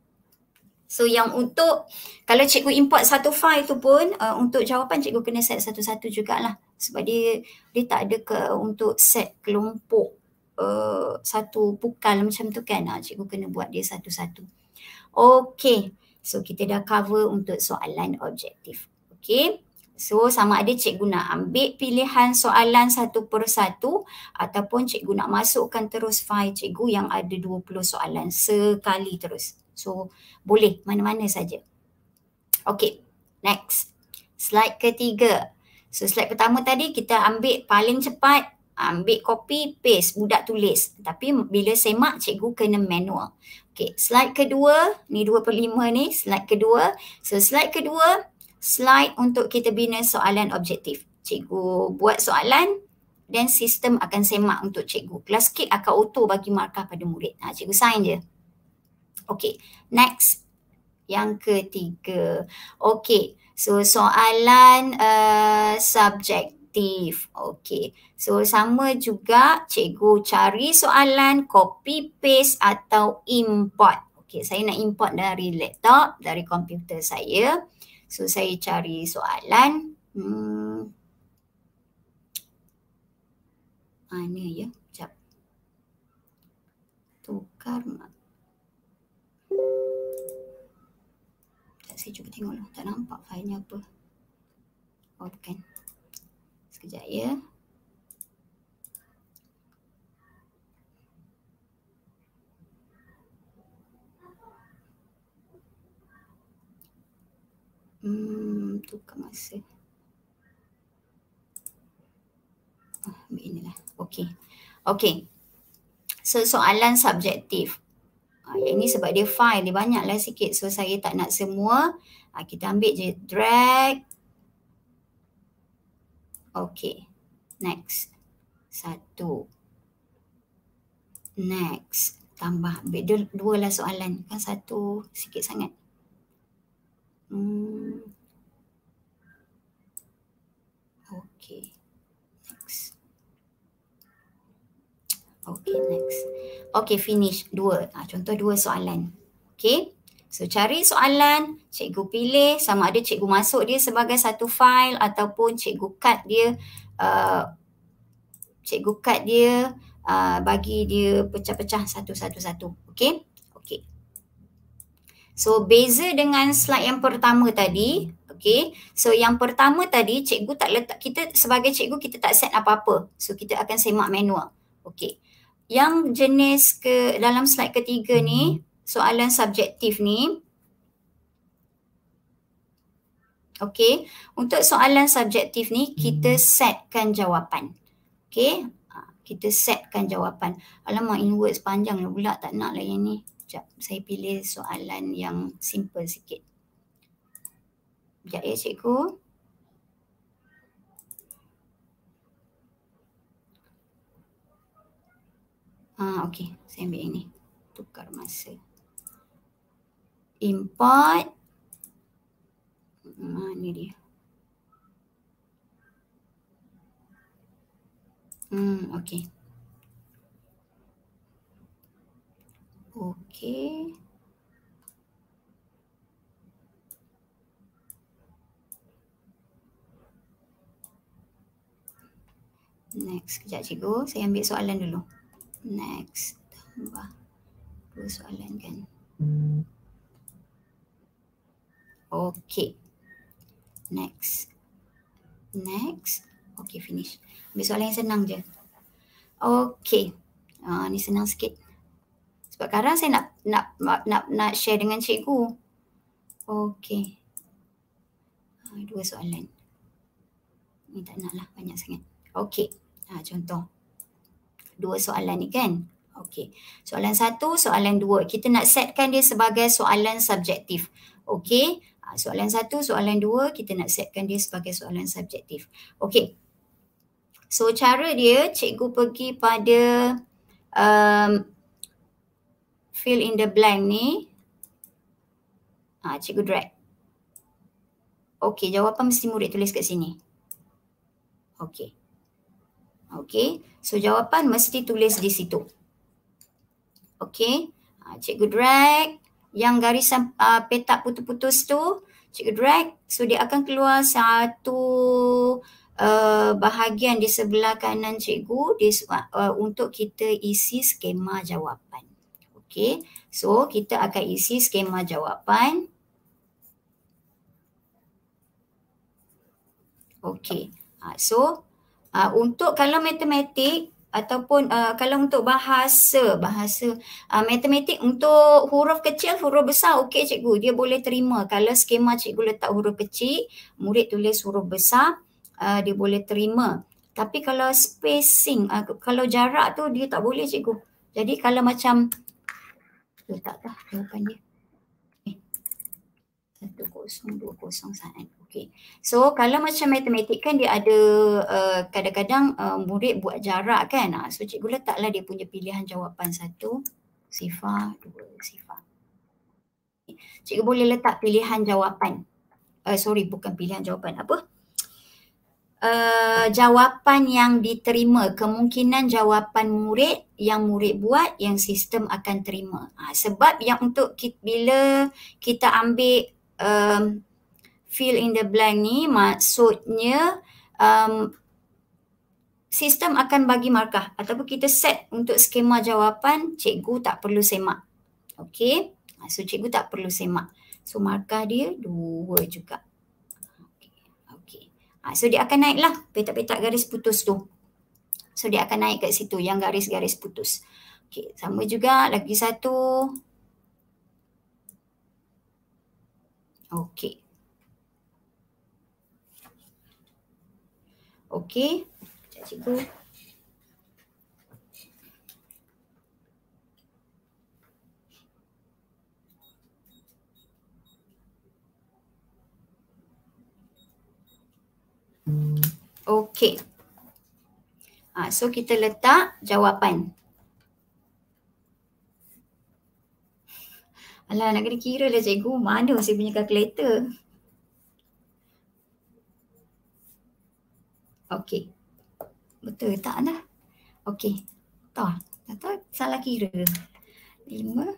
So yang untuk kalau cikgu import satu file tu pun uh, untuk jawapan cikgu kena set satu-satu jugalah sebab dia dia tak ada ke untuk set kelompok uh, satu bukal macam tu kan uh, cikgu kena buat dia satu-satu. Okay so kita dah cover untuk soalan objektif. Okay so sama ada cikgu nak ambil pilihan soalan satu per satu ataupun cikgu nak masukkan terus file cikgu yang ada 20 soalan sekali terus. So boleh mana-mana saja. Okay, next. Slide ketiga. So slide pertama tadi kita ambil paling cepat, ambil copy, paste, budak tulis. Tapi bila semak, cikgu kena manual. Okay, slide kedua. Ni dua per lima ni, slide kedua. So slide kedua, slide untuk kita bina soalan objektif. Cikgu buat soalan, dan sistem akan semak untuk cikgu. Kelas kit akan auto bagi markah pada murid. Ha, cikgu sign je. Okay, next. Yang ketiga. Okay, so soalan uh, subjektif. Okay, so sama juga cikgu cari soalan copy paste atau import. Okay, saya nak import dari laptop, dari komputer saya. So, saya cari soalan. Hmm. Mana ya? Sekejap. Tukar mata. Tak saya cuba tengok lah. Tak nampak file ni apa. Oh bukan. Sekejap ya. Hmm, tukar masa. Ah, ambil inilah. okay, okay. So, soalan subjektif. Ha, yang ini sebab dia file, dia banyaklah sikit. So saya tak nak semua. Ha, kita ambil je drag. Okay. Next. Satu. Next. Tambah. Ambil dua, dua lah soalan. Kan satu sikit sangat. Hmm. Okay, next. Okay, finish. Dua. Ha, contoh dua soalan. Okay. So, cari soalan. Cikgu pilih sama ada cikgu masuk dia sebagai satu file ataupun cikgu cut dia. Uh, cikgu cut dia uh, bagi dia pecah-pecah satu-satu-satu. Okay. Okay. So, beza dengan slide yang pertama tadi. Okay. So, yang pertama tadi cikgu tak letak. Kita sebagai cikgu kita tak set apa-apa. So, kita akan semak manual. Okay. Yang jenis ke dalam slide ketiga ni, hmm. soalan subjektif ni. Okay, untuk soalan subjektif ni kita hmm. setkan jawapan. Okay, ha, kita setkan jawapan. Alamak inwards panjang lah pula tak nak lah yang ni. Sekejap, saya pilih soalan yang simple sikit. Sekejap ya cikgu. Sekejap. Ah, okey. Saya ambil yang ni. Tukar masa. Import. Ah, ni dia. Hmm, okay. Okay. Next, sekejap cikgu. Saya ambil soalan dulu. Okey next tahun bah. Dua soalan kan. Okay. Next. Next. Okay, finish. Ambil soalan yang senang je. Okay. Uh, ah, ni senang sikit. Sebab sekarang saya nak nak nak nak, nak share dengan cikgu. Okay. Ah, dua soalan. Ni tak nak lah banyak sangat. Okay. Uh, ah, contoh dua soalan ni kan. Okey. Soalan satu, soalan dua. Kita nak setkan dia sebagai soalan subjektif. Okey. Ha, soalan satu, soalan dua, kita nak setkan dia sebagai soalan subjektif. Okey. So cara dia, cikgu pergi pada um, fill in the blank ni. Ah, cikgu drag. Okey, jawapan mesti murid tulis kat sini. Okey. Okey, so jawapan mesti tulis di situ. Okey, ah, cikgu drag yang garisan uh, petak putus-putus tu, cikgu drag. So dia akan keluar satu uh, bahagian di sebelah kanan cikgu di, uh, untuk kita isi skema jawapan. Okay, so kita akan isi skema jawapan. Okay, uh, ah, so Uh, untuk kalau matematik ataupun uh, kalau untuk bahasa bahasa uh, matematik untuk huruf kecil huruf besar okey cikgu dia boleh terima kalau skema cikgu letak huruf kecil murid tulis huruf besar uh, dia boleh terima tapi kalau spacing uh, kalau jarak tu dia tak boleh cikgu jadi kalau macam letaklah jawapan dia eh, satu kosong dua kosong sangat Okay. So kalau macam matematik kan dia ada eh, kadang-kadang uh, uh, murid buat jarak kan. Uh, so cikgu letaklah dia punya pilihan jawapan satu, sifar, dua, sifar. Okay. Cikgu boleh letak pilihan jawapan. Uh, sorry bukan pilihan jawapan apa. Uh, jawapan yang diterima, kemungkinan jawapan murid yang murid buat yang sistem akan terima. Uh, sebab yang untuk kita, bila kita ambil um, fill in the blank ni maksudnya um, sistem akan bagi markah ataupun kita set untuk skema jawapan cikgu tak perlu semak. Okay. So cikgu tak perlu semak. So markah dia dua juga. Okay. Ah, so dia akan naiklah petak-petak garis putus tu. So dia akan naik kat situ yang garis-garis putus. Okay. Sama juga lagi satu. Okay. Okey. Sekejap cikgu. Okey. Ah, so kita letak jawapan. Alah nak kena kira lah cikgu mana saya punya calculator. Okay, Betul ke tak lah. Okay, Tak. Tak tahu. Salah kira. Lima,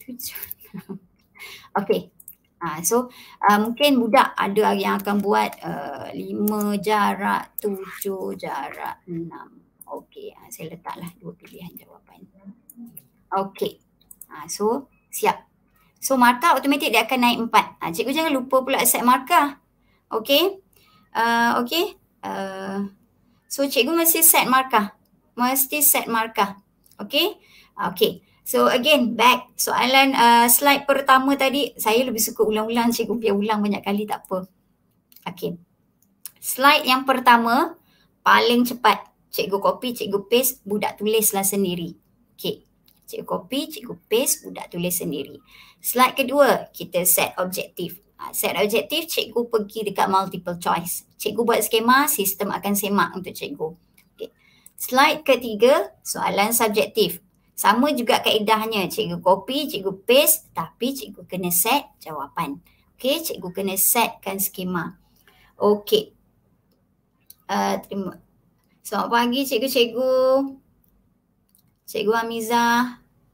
tujuh, enam. Okey. Ha, so uh, mungkin budak ada yang akan buat uh, lima jarak, tujuh jarak, enam. Okay, Ha, ah, saya letaklah dua pilihan jawapan. Okay, Ha, so siap. So markah automatik dia akan naik empat. Ha, cikgu jangan lupa pula set markah. Okay, Uh, Okey. Ah, Uh, so cikgu mesti set markah. Mesti set markah. Okay. Okay. So again, back soalan uh, slide pertama tadi. Saya lebih suka ulang-ulang cikgu. Biar ulang banyak kali tak apa. Okay. Slide yang pertama. Paling cepat. Cikgu copy, cikgu paste. Budak tulislah sendiri. Okay. Cikgu copy, cikgu paste. Budak tulis sendiri. Slide kedua. Kita set objektif. Ah, set objektif, cikgu pergi dekat multiple choice. Cikgu buat skema, sistem akan semak untuk cikgu. Okay. Slide ketiga, soalan subjektif. Sama juga kaedahnya, cikgu copy, cikgu paste tapi cikgu kena set jawapan. Okay, cikgu kena setkan skema. Okay. Uh, ah, terima. Selamat pagi cikgu-cikgu. Cikgu Amiza.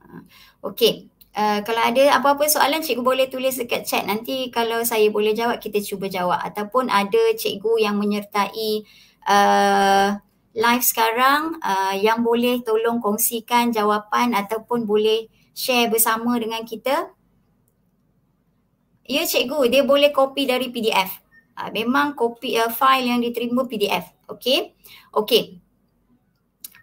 Ah, okay. Eh, kalau ada apa-apa soalan cikgu boleh tulis dekat chat nanti kalau saya boleh jawab kita cuba jawab ataupun ada cikgu yang menyertai uh, live sekarang uh, yang boleh tolong kongsikan jawapan ataupun boleh share bersama dengan kita Ya cikgu dia boleh copy dari PDF uh, ah, memang copy uh, file yang diterima PDF Okay, okay,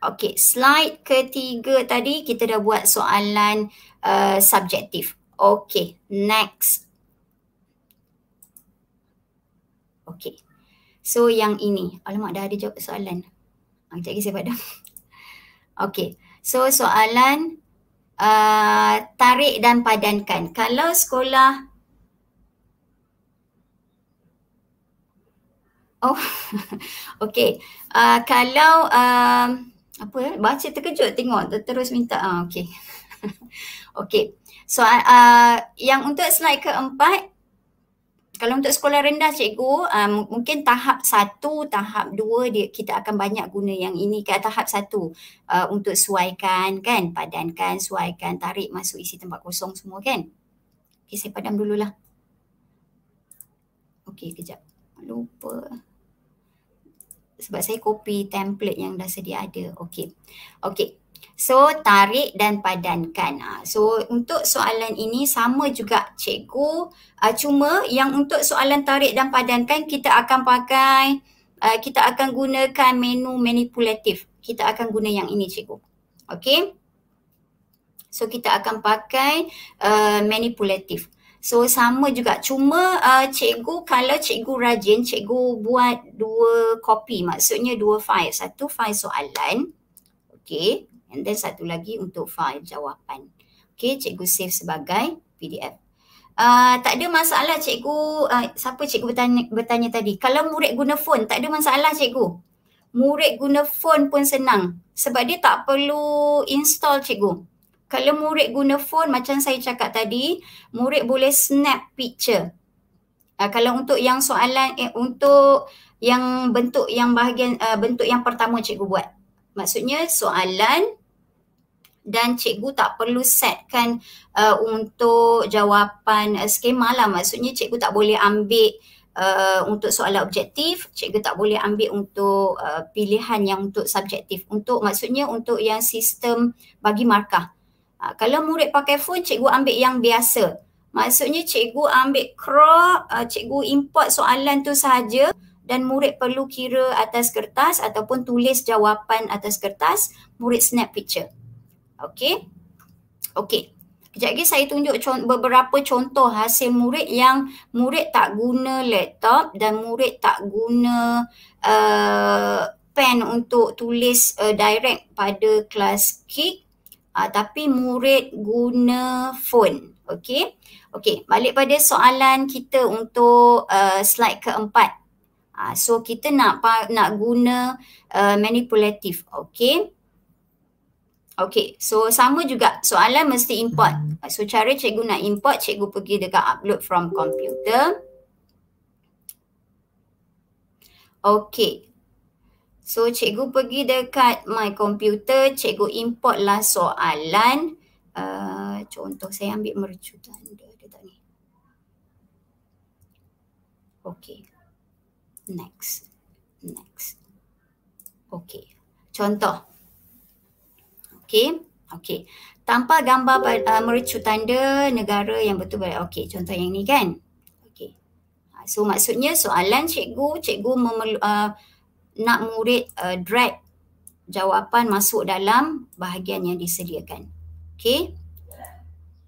Okey, slide ketiga tadi kita dah buat soalan Uh, subjektif. Okay, next. Okay. So yang ini, alamak dah ada jawab soalan. Ah, sekejap lagi saya padam. Okay. So soalan uh, tarik dan padankan. Kalau sekolah Oh, okay. Uh, kalau uh, apa? Baca terkejut tengok. Terus minta. Ah, okay. Okey, So uh, yang untuk slide keempat, kalau untuk sekolah rendah cikgu, um, mungkin tahap satu, tahap dua dia, kita akan banyak guna yang ini. Kat tahap satu uh, untuk suaikan kan, padankan, suaikan, tarik masuk isi tempat kosong semua kan. Okay, saya padam dululah. Okey, kejap. Lupa. Sebab saya copy template yang dah sedia ada. okey. Okay. So tarik dan padankan. Ah, so untuk soalan ini sama juga cikgu. Ah, cuma yang untuk soalan tarik dan padankan kita akan pakai, ah, kita akan gunakan menu manipulatif. Kita akan guna yang ini cikgu. Okay. So kita akan pakai manipulatif. So sama juga. Cuma uh, cikgu kalau cikgu rajin, cikgu buat dua kopi, maksudnya dua file. Satu file soalan. Okay. And then satu lagi untuk file jawapan. Okay, cikgu save sebagai PDF. Uh, ah, tak ada masalah cikgu, uh, siapa cikgu bertanya, bertanya tadi? Kalau murid guna phone, tak ada masalah cikgu. Murid guna phone pun senang. Sebab dia tak perlu install cikgu. Kalau murid guna phone macam saya cakap tadi, murid boleh snap picture. Uh, kalau untuk yang soalan, eh, untuk yang bentuk yang bahagian, uh, bentuk yang pertama cikgu buat. Maksudnya soalan dan cikgu tak perlu setkan uh, untuk jawapan uh, skema lah maksudnya cikgu tak boleh ambil Uh, untuk soalan objektif, cikgu tak boleh ambil untuk uh, pilihan yang untuk subjektif. Untuk maksudnya untuk yang sistem bagi markah. Uh, kalau murid pakai phone, cikgu ambil yang biasa. Maksudnya cikgu ambil crop, uh, cikgu import soalan tu saja dan murid perlu kira atas kertas ataupun tulis jawapan atas kertas, murid snap picture. Okey. Okey. Kejap lagi saya tunjuk con- beberapa contoh hasil murid yang murid tak guna laptop dan murid tak guna uh, pen untuk tulis uh, direct pada kelas kick uh, tapi murid guna phone. Okey. Okey, balik pada soalan kita untuk uh, slide keempat. Uh, so kita nak nak guna uh, manipulative. Okey. Okay, so sama juga soalan mesti import. Hmm. So cara cikgu nak import, cikgu pergi dekat upload from computer. Okay. So cikgu pergi dekat my computer, cikgu import lah soalan. Uh, contoh saya ambil merujukan dia dekat ni. Okay. Next. Next. Okay. Contoh. Okay. Okay. Tanpa gambar uh, mercu tanda negara yang betul baik. Okay. Contoh yang ni kan. Okay. Ah, so maksudnya soalan cikgu, cikgu memerlu, uh, nak murid uh, drag jawapan masuk dalam bahagian yang disediakan. Okay.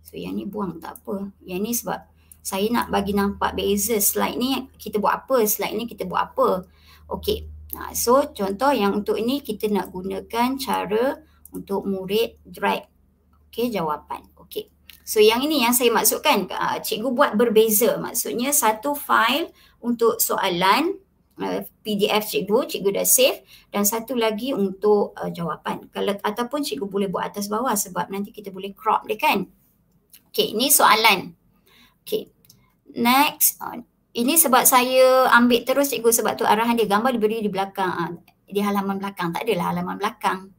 So yang ni buang tak apa. Yang ni sebab saya nak bagi nampak beza slide ni kita buat apa, slide ni kita buat apa. Okay. Nah, so contoh yang untuk ini kita nak gunakan cara untuk murid drag okey jawapan okey so yang ini yang saya maksudkan ah, cikgu buat berbeza maksudnya satu file untuk soalan ah, PDF cikgu, cikgu dah save dan satu lagi untuk ah, jawapan. Kalau ataupun cikgu boleh buat atas bawah sebab nanti kita boleh crop dia kan. Okay, ini soalan. Okay, next. Uh, ini sebab saya ambil terus cikgu sebab tu arahan dia gambar diberi di belakang, di halaman belakang. Tak adalah halaman belakang.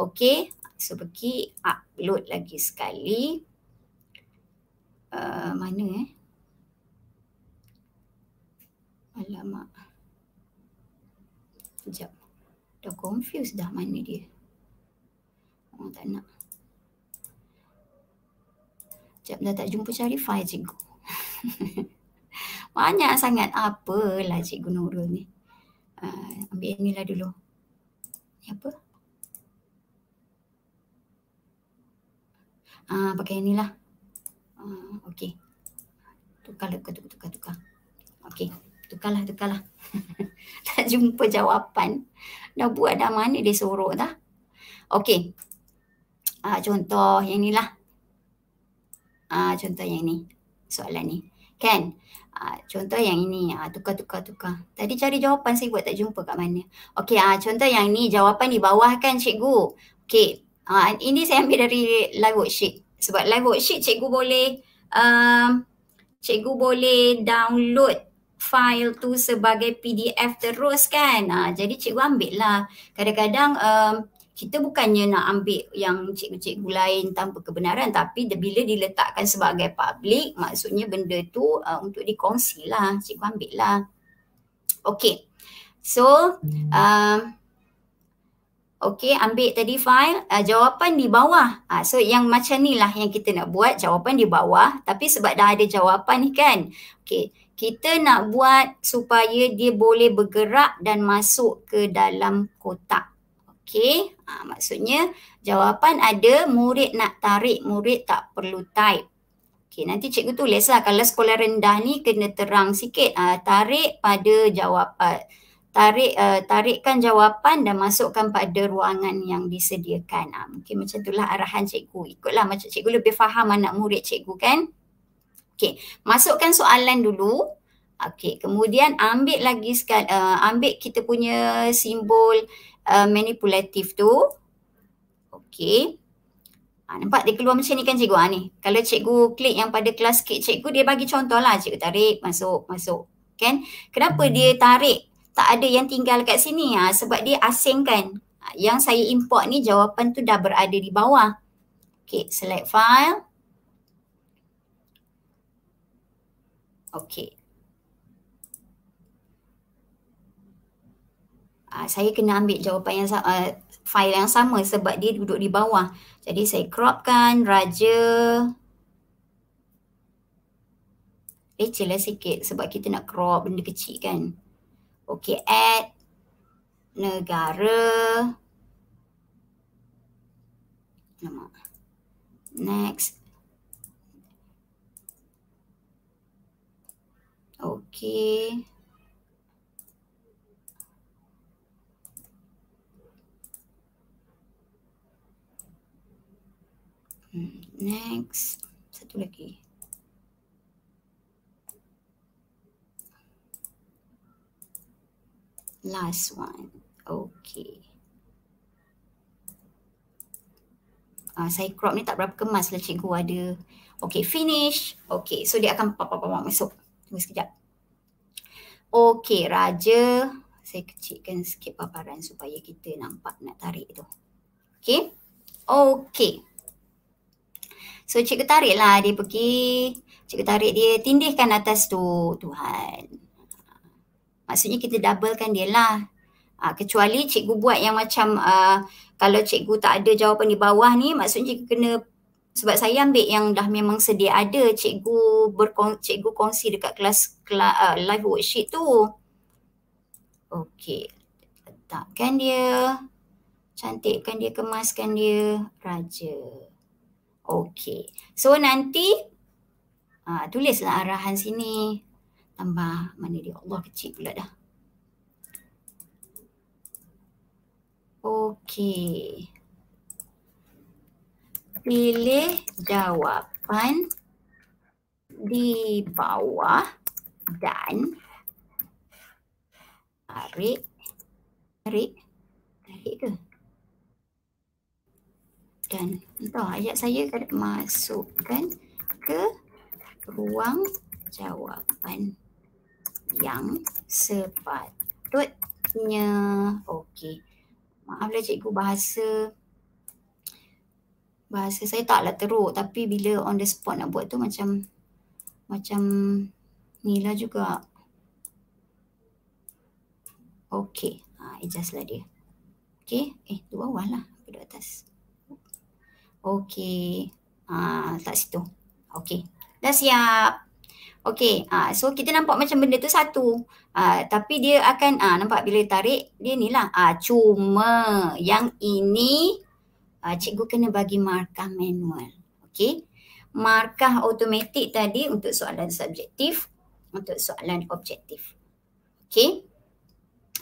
Okey, so pergi upload lagi sekali. Uh, mana eh? Alamak. Sekejap. Dah confused dah mana dia. Oh, tak nak. Sekejap dah tak jumpa cari file cikgu. Banyak sangat. Apalah cikgu Nurul ni. Uh, ambil lah dulu. Ni apa? Apa? uh, pakai yang ni lah. Uh, ah, okay. tukar, tukar, tukar, tukar, tukar. Okay. Tukarlah, tukarlah. tak jumpa jawapan. Dah buat dah mana dia sorok dah. Okay. Uh, ah, contoh yang ni lah. Uh, contoh yang ni. Soalan ni. Kan? Uh, contoh yang ini. Uh, tukar, tukar, tukar. Tadi cari jawapan saya buat tak jumpa kat mana. Okay, uh, contoh yang ni. Jawapan di bawah kan cikgu. Okay. Ha, ini saya ambil dari live worksheet. Sebab live worksheet cikgu boleh um, cikgu boleh download file tu sebagai PDF terus kan. Ha, jadi cikgu ambil lah. Kadang-kadang um, kita bukannya nak ambil yang cikgu-cikgu lain tanpa kebenaran tapi dia bila diletakkan sebagai public maksudnya benda tu uh, untuk dikongsi lah. Cikgu ambil lah. Okay. So, hmm. um, Okey, ambil tadi file, uh, jawapan di bawah. Uh, so yang macam ni lah yang kita nak buat, jawapan di bawah. Tapi sebab dah ada jawapan ni kan. Okey, kita nak buat supaya dia boleh bergerak dan masuk ke dalam kotak. Okey, uh, maksudnya jawapan ada, murid nak tarik, murid tak perlu type. Okey, nanti cikgu tulis lah. Kalau sekolah rendah ni kena terang sikit. Uh, tarik pada jawapan. Uh, tarik uh, tarikkan jawapan dan masukkan pada ruangan yang disediakan. Uh, mungkin macam itulah arahan cikgu. Ikutlah macam cikgu lebih faham anak murid cikgu kan. Okey, masukkan soalan dulu. Okey, kemudian ambil lagi sekali, uh, eh, ambil kita punya simbol uh, manipulatif tu. Okey. Ha, nampak dia keluar macam ni kan cikgu? Ha, ni. Kalau cikgu klik yang pada kelas kit cikgu, dia bagi contoh lah. Cikgu tarik, masuk, masuk. Kan? Kenapa dia hmm. tarik? tak ada yang tinggal kat sini ha, sebab dia asing kan. Ha, yang saya import ni jawapan tu dah berada di bawah. Okay, select file. Okay. Uh, ha, saya kena ambil jawapan yang sama, ha, uh, file yang sama sebab dia duduk di bawah. Jadi saya crop kan raja. Leceh lah sikit sebab kita nak crop benda kecil kan. Okey, at negara nama. Next. Okey. Hmm, next, satu lagi. last one. Okay. Uh, saya crop ni tak berapa kemas lah cikgu ada. Okay, finish. Okay, so dia akan pop, pop, pop, masuk. Tunggu sekejap. Okay, Raja. Saya kecilkan sikit paparan supaya kita nampak nak tarik tu. Okay. Okay. So cikgu tarik lah dia pergi. Cikgu tarik dia tindihkan atas tu Tuhan maksudnya kita doublekan dia lah. Ha, kecuali cikgu buat yang macam uh, kalau cikgu tak ada jawapan di bawah ni maksudnya cikgu kena sebab saya ambil yang dah memang sedia ada cikgu berkong, cikgu kongsi dekat kelas, kelas uh, ah, live worksheet tu. Okey. Letakkan dia. Cantikkan dia, kemaskan dia. Raja. Okey. So nanti uh, tulislah arahan sini tambah mana dia Allah kecil pula dah. Okey. Pilih jawapan di bawah dan tarik tarik tarik ke? Dan entah ayat saya kena masukkan ke ruang jawapan yang sepatutnya. Okey. Maaflah cikgu bahasa bahasa saya taklah teruk tapi bila on the spot nak buat tu macam macam nilah juga. Okey. Ha, adjust lah dia. Okey. Eh, tu bawah lah. Aku atas. Okey. Ha, tak situ. Okey. Dah siap. Okey, uh, so kita nampak macam benda tu satu. Uh, tapi dia akan, uh, nampak bila tarik, dia ni lah. Uh, cuma yang ini, uh, cikgu kena bagi markah manual. Okey, markah automatik tadi untuk soalan subjektif, untuk soalan objektif. Okey,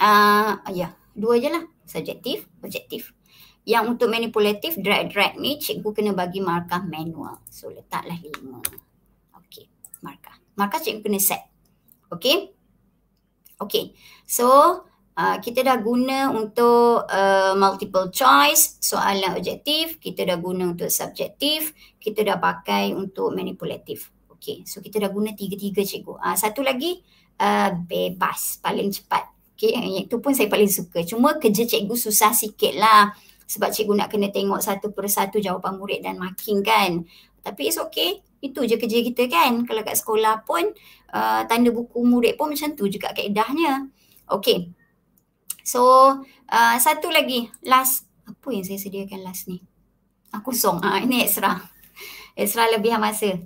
uh, ya, yeah, dua je lah. Subjektif, objektif. Yang untuk manipulatif, drag-drag ni, cikgu kena bagi markah manual. So, letaklah lima. Maka cikgu kena set. Okay. Okay. So, uh, kita dah guna untuk uh, multiple choice, soalan objektif. Kita dah guna untuk subjektif. Kita dah pakai untuk manipulatif. Okay. So, kita dah guna tiga-tiga cikgu. Uh, satu lagi, uh, bebas. Paling cepat. Okay. Itu pun saya paling suka. Cuma kerja cikgu susah sikit lah. Sebab cikgu nak kena tengok satu per satu jawapan murid dan marking kan. Tapi it's okay. Itu je kerja kita kan. Kalau kat sekolah pun uh, tanda buku murid pun macam tu juga kaedahnya. Okay. So uh, satu lagi. Last. Apa yang saya sediakan last ni? Ah, kosong. Ah, ini extra. Extra lebih masa.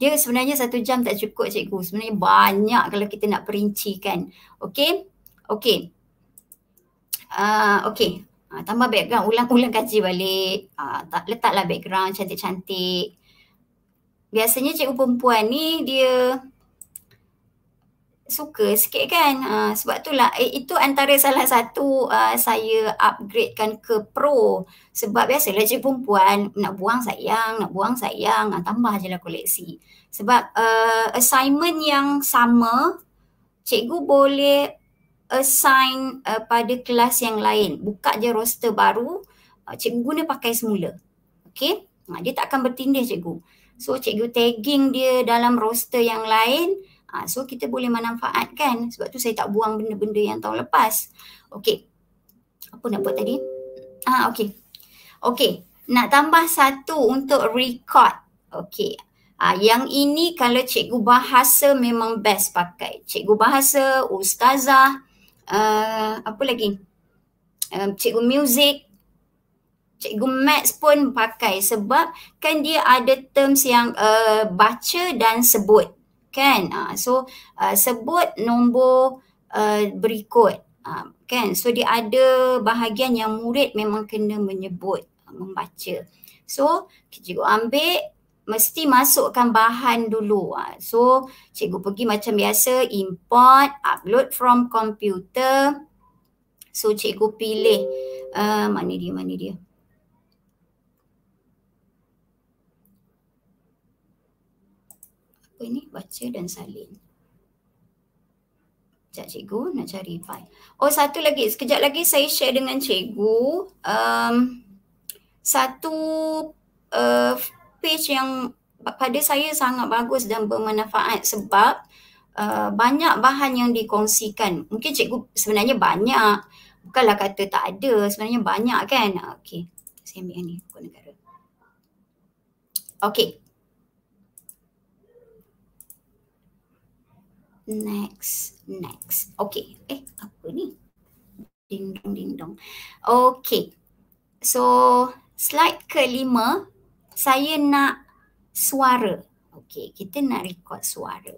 Dia sebenarnya satu jam tak cukup cikgu. Sebenarnya banyak kalau kita nak perincikan. Okay. Okay. Uh, okay. Uh, ah, tambah background. Ulang-ulang kaji balik. Uh, tak, letaklah background cantik-cantik biasanya cikgu perempuan ni dia suka sikit kan. Uh, sebab itulah eh, itu antara salah satu uh, saya upgradekan ke pro. Sebab biasalah cikgu perempuan nak buang sayang, nak buang sayang, nak ah, tambah je lah koleksi. Sebab uh, assignment yang sama, cikgu boleh assign uh, pada kelas yang lain. Buka je roster baru, uh, cikgu guna pakai semula. Okay? Uh, dia tak akan bertindih cikgu. So cikgu tagging dia dalam roster yang lain ha, So kita boleh manfaatkan Sebab tu saya tak buang benda-benda yang tahun lepas Okay Apa nak buat tadi? Ah, ha, okay Okay Nak tambah satu untuk record Okay ha, ah, Yang ini kalau cikgu bahasa memang best pakai Cikgu bahasa, ustazah uh, Apa lagi? Uh, cikgu music cikgu maths pun pakai sebab kan dia ada terms yang uh, baca dan sebut kan uh, so uh, sebut nombor uh, berikut uh, kan so dia ada bahagian yang murid memang kena menyebut uh, membaca so cikgu ambil mesti masukkan bahan dulu uh, so cikgu pergi macam biasa import upload from computer so cikgu pilih uh, mana dia mana dia apa ni baca dan salin sekejap cikgu nak cari file oh satu lagi sekejap lagi saya share dengan cikgu um, satu uh, page yang pada saya sangat bagus dan bermanfaat sebab uh, banyak bahan yang dikongsikan. Mungkin cikgu sebenarnya banyak. Bukanlah kata tak ada. Sebenarnya banyak kan? Ah, okey. Saya ambil yang ni. Negara. Okey. next next okay eh apa ni ding dong ding dong okay so slide kelima saya nak suara okay kita nak record suara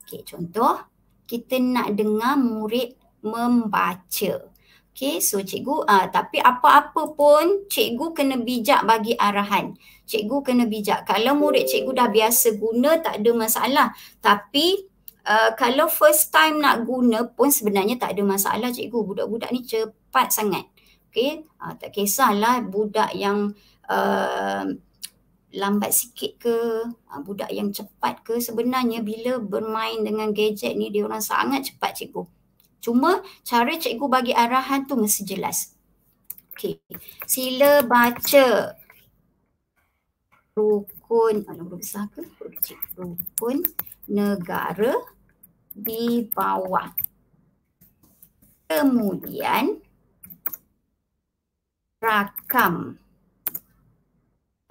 okay contoh kita nak dengar murid membaca okay so cikgu uh, tapi apa-apa pun cikgu kena bijak bagi arahan cikgu kena bijak kalau murid cikgu dah biasa guna tak ada masalah tapi Uh, kalau first time nak guna pun sebenarnya tak ada masalah cikgu. Budak-budak ni cepat sangat. Okay. Uh, ah, tak kisahlah budak yang uh, lambat sikit ke, uh, budak yang cepat ke. Sebenarnya bila bermain dengan gadget ni dia orang sangat cepat cikgu. Cuma cara cikgu bagi arahan tu mesti jelas. Okay. Sila baca rukun, alam besar ke? Rukun negara di bawah. Kemudian rakam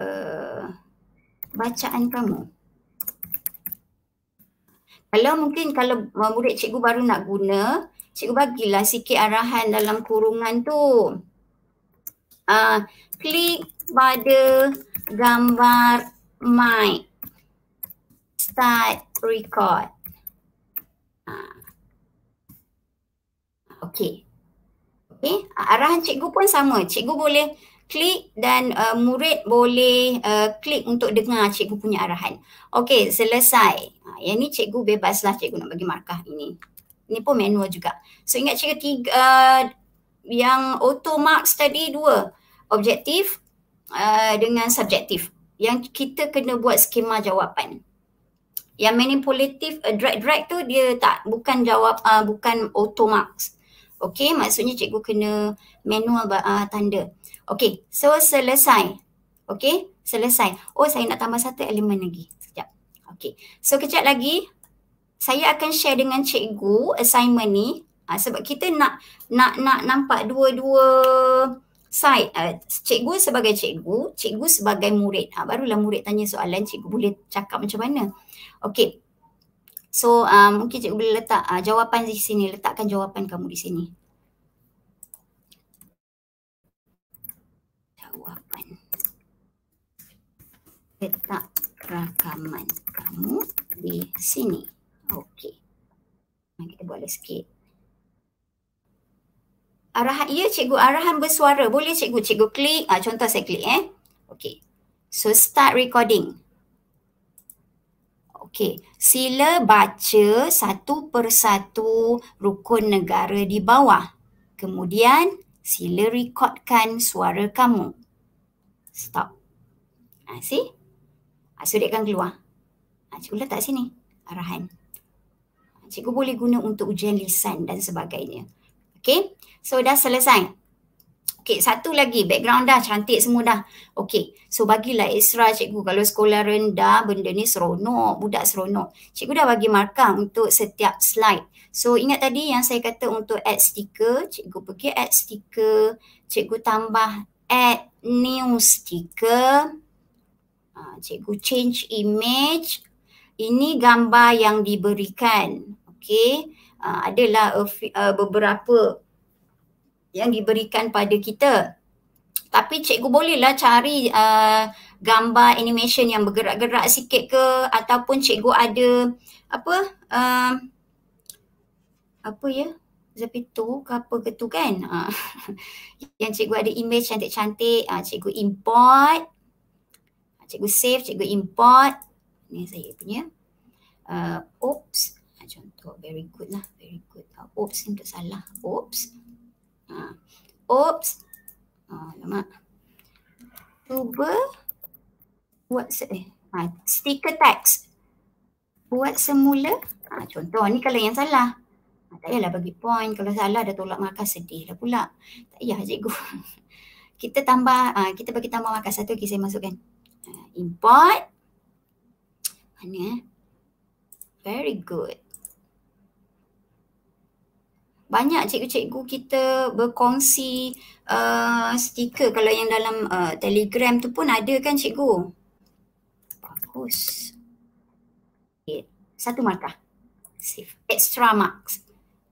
uh, bacaan kamu. Kalau mungkin kalau murid cikgu baru nak guna, cikgu bagilah sikit arahan dalam kurungan tu. Uh, klik pada gambar mic. Start record. Ah. Ah, okay, Okey, arahan cikgu pun sama. Cikgu boleh klik dan uh, murid boleh uh, klik untuk dengar cikgu punya arahan. Okay selesai. Ah, yang ni cikgu bebaslah cikgu nak bagi markah ini. Ini pun manual juga. So ingat cikgu tiga uh, yang auto marks tadi dua. Objektif uh, dengan subjektif. Yang kita kena buat skema jawapan yang manipulatif uh, drag drag tu dia tak bukan jawab uh, bukan auto marks okey maksudnya cikgu kena manual uh, tanda okey so selesai okey selesai oh saya nak tambah satu elemen lagi sekejap okey so kejap lagi saya akan share dengan cikgu assignment ni uh, sebab kita nak nak nak nampak dua-dua side uh, cikgu sebagai cikgu cikgu sebagai murid uh, barulah murid tanya soalan cikgu boleh cakap macam mana Okay. So um, mungkin cikgu boleh letak uh, jawapan di sini. Letakkan jawapan kamu di sini. Jawapan. Letak rakaman kamu di sini. Okay. Mari Kita buat lagi sikit. Arahan, ya cikgu, arahan bersuara. Boleh cikgu, cikgu klik. Ah contoh saya klik eh. Okay. So start recording. Okey, sila baca satu persatu rukun negara di bawah. Kemudian sila rekodkan suara kamu. Stop. Ha, see? Ha, dia akan keluar. Ha, cikgu letak sini arahan. Ha, cikgu boleh guna untuk ujian lisan dan sebagainya. Okay, so dah selesai. Okay, satu lagi. Background dah cantik semua dah. Okay, so bagilah extra cikgu. Kalau sekolah rendah, benda ni seronok. Budak seronok. Cikgu dah bagi markah untuk setiap slide. So, ingat tadi yang saya kata untuk add sticker, Cikgu pergi add sticker, Cikgu tambah add new stiker. Ha, cikgu change image. Ini gambar yang diberikan. Okay. Uh, ha, adalah a, a beberapa yang diberikan pada kita. Tapi cikgu bolehlah cari uh, gambar animation yang bergerak-gerak sikit ke ataupun cikgu ada apa uh, apa ya? Zepito ke apa ke tu kan? Uh, yang cikgu ada image cantik-cantik, uh, cikgu import. Ah, cikgu save, cikgu import. Ni saya punya. Uh, oops. Contoh, very good lah. Very good. Uh, oops, ini tersalah. Oops. Uh, oops. Alamak. Ha, Cuba buat se eh, ha, sticker teks. Buat semula. Ha, contoh ni kalau yang salah. Ha, tak yalah bagi point. Kalau salah dah tolak markah sedih lah pula. Tak payah cikgu. kita tambah, ha, kita bagi tambah markah satu. Okay, saya masukkan. Ha, import. Mana eh? Very good banyak cikgu-cikgu kita berkongsi uh, stiker kalau yang dalam uh, telegram tu pun ada kan cikgu? Bagus. Okay. Satu markah. Save. Extra marks.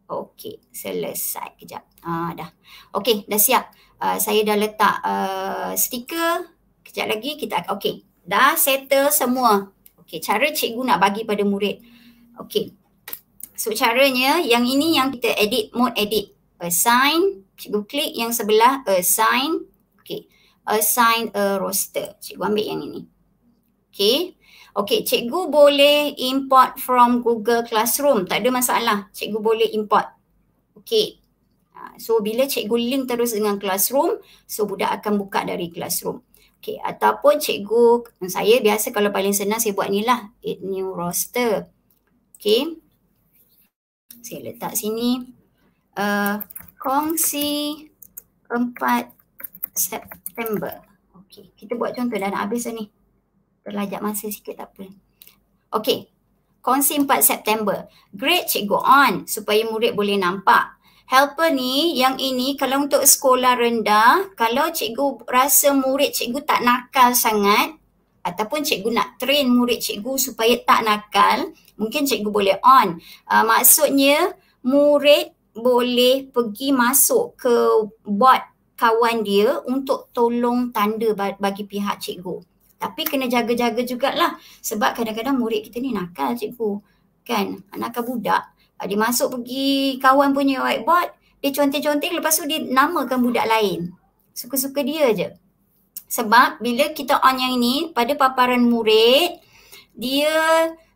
Okay, selesai. Kejap. Uh, dah. Okay, dah siap. Uh, saya dah letak uh, stiker. Kejap lagi kita Okay, dah settle semua. Okay, cara cikgu nak bagi pada murid. Okay, So caranya yang ini yang kita edit mode edit assign. Cikgu klik yang sebelah assign. Okay. Assign a roster. Cikgu ambil yang ini. Okay. Okay. Cikgu boleh import from Google Classroom. Tak ada masalah. Cikgu boleh import. Okay. Ha, so bila cikgu link terus dengan Classroom, so budak akan buka dari Classroom. Okay. Ataupun cikgu, saya biasa kalau paling senang saya buat ni lah. Add new roster. Okay. Saya letak sini uh, Kongsi 4 September Okey, kita buat contoh dah nak habis ni Terlajak masa sikit tak apa Okey, kongsi 4 September Great cikgu on supaya murid boleh nampak Helper ni yang ini kalau untuk sekolah rendah Kalau cikgu rasa murid cikgu tak nakal sangat Ataupun cikgu nak train murid cikgu supaya tak nakal mungkin cikgu boleh on uh, maksudnya murid boleh pergi masuk ke bot kawan dia untuk tolong tanda bagi pihak cikgu tapi kena jaga-jaga jugalah sebab kadang-kadang murid kita ni nakal cikgu kan nakal budak ah, dia masuk pergi kawan punya whiteboard dia conteng-conteng lepas tu dia namakan budak lain suka-suka dia je sebab bila kita on yang ni pada paparan murid dia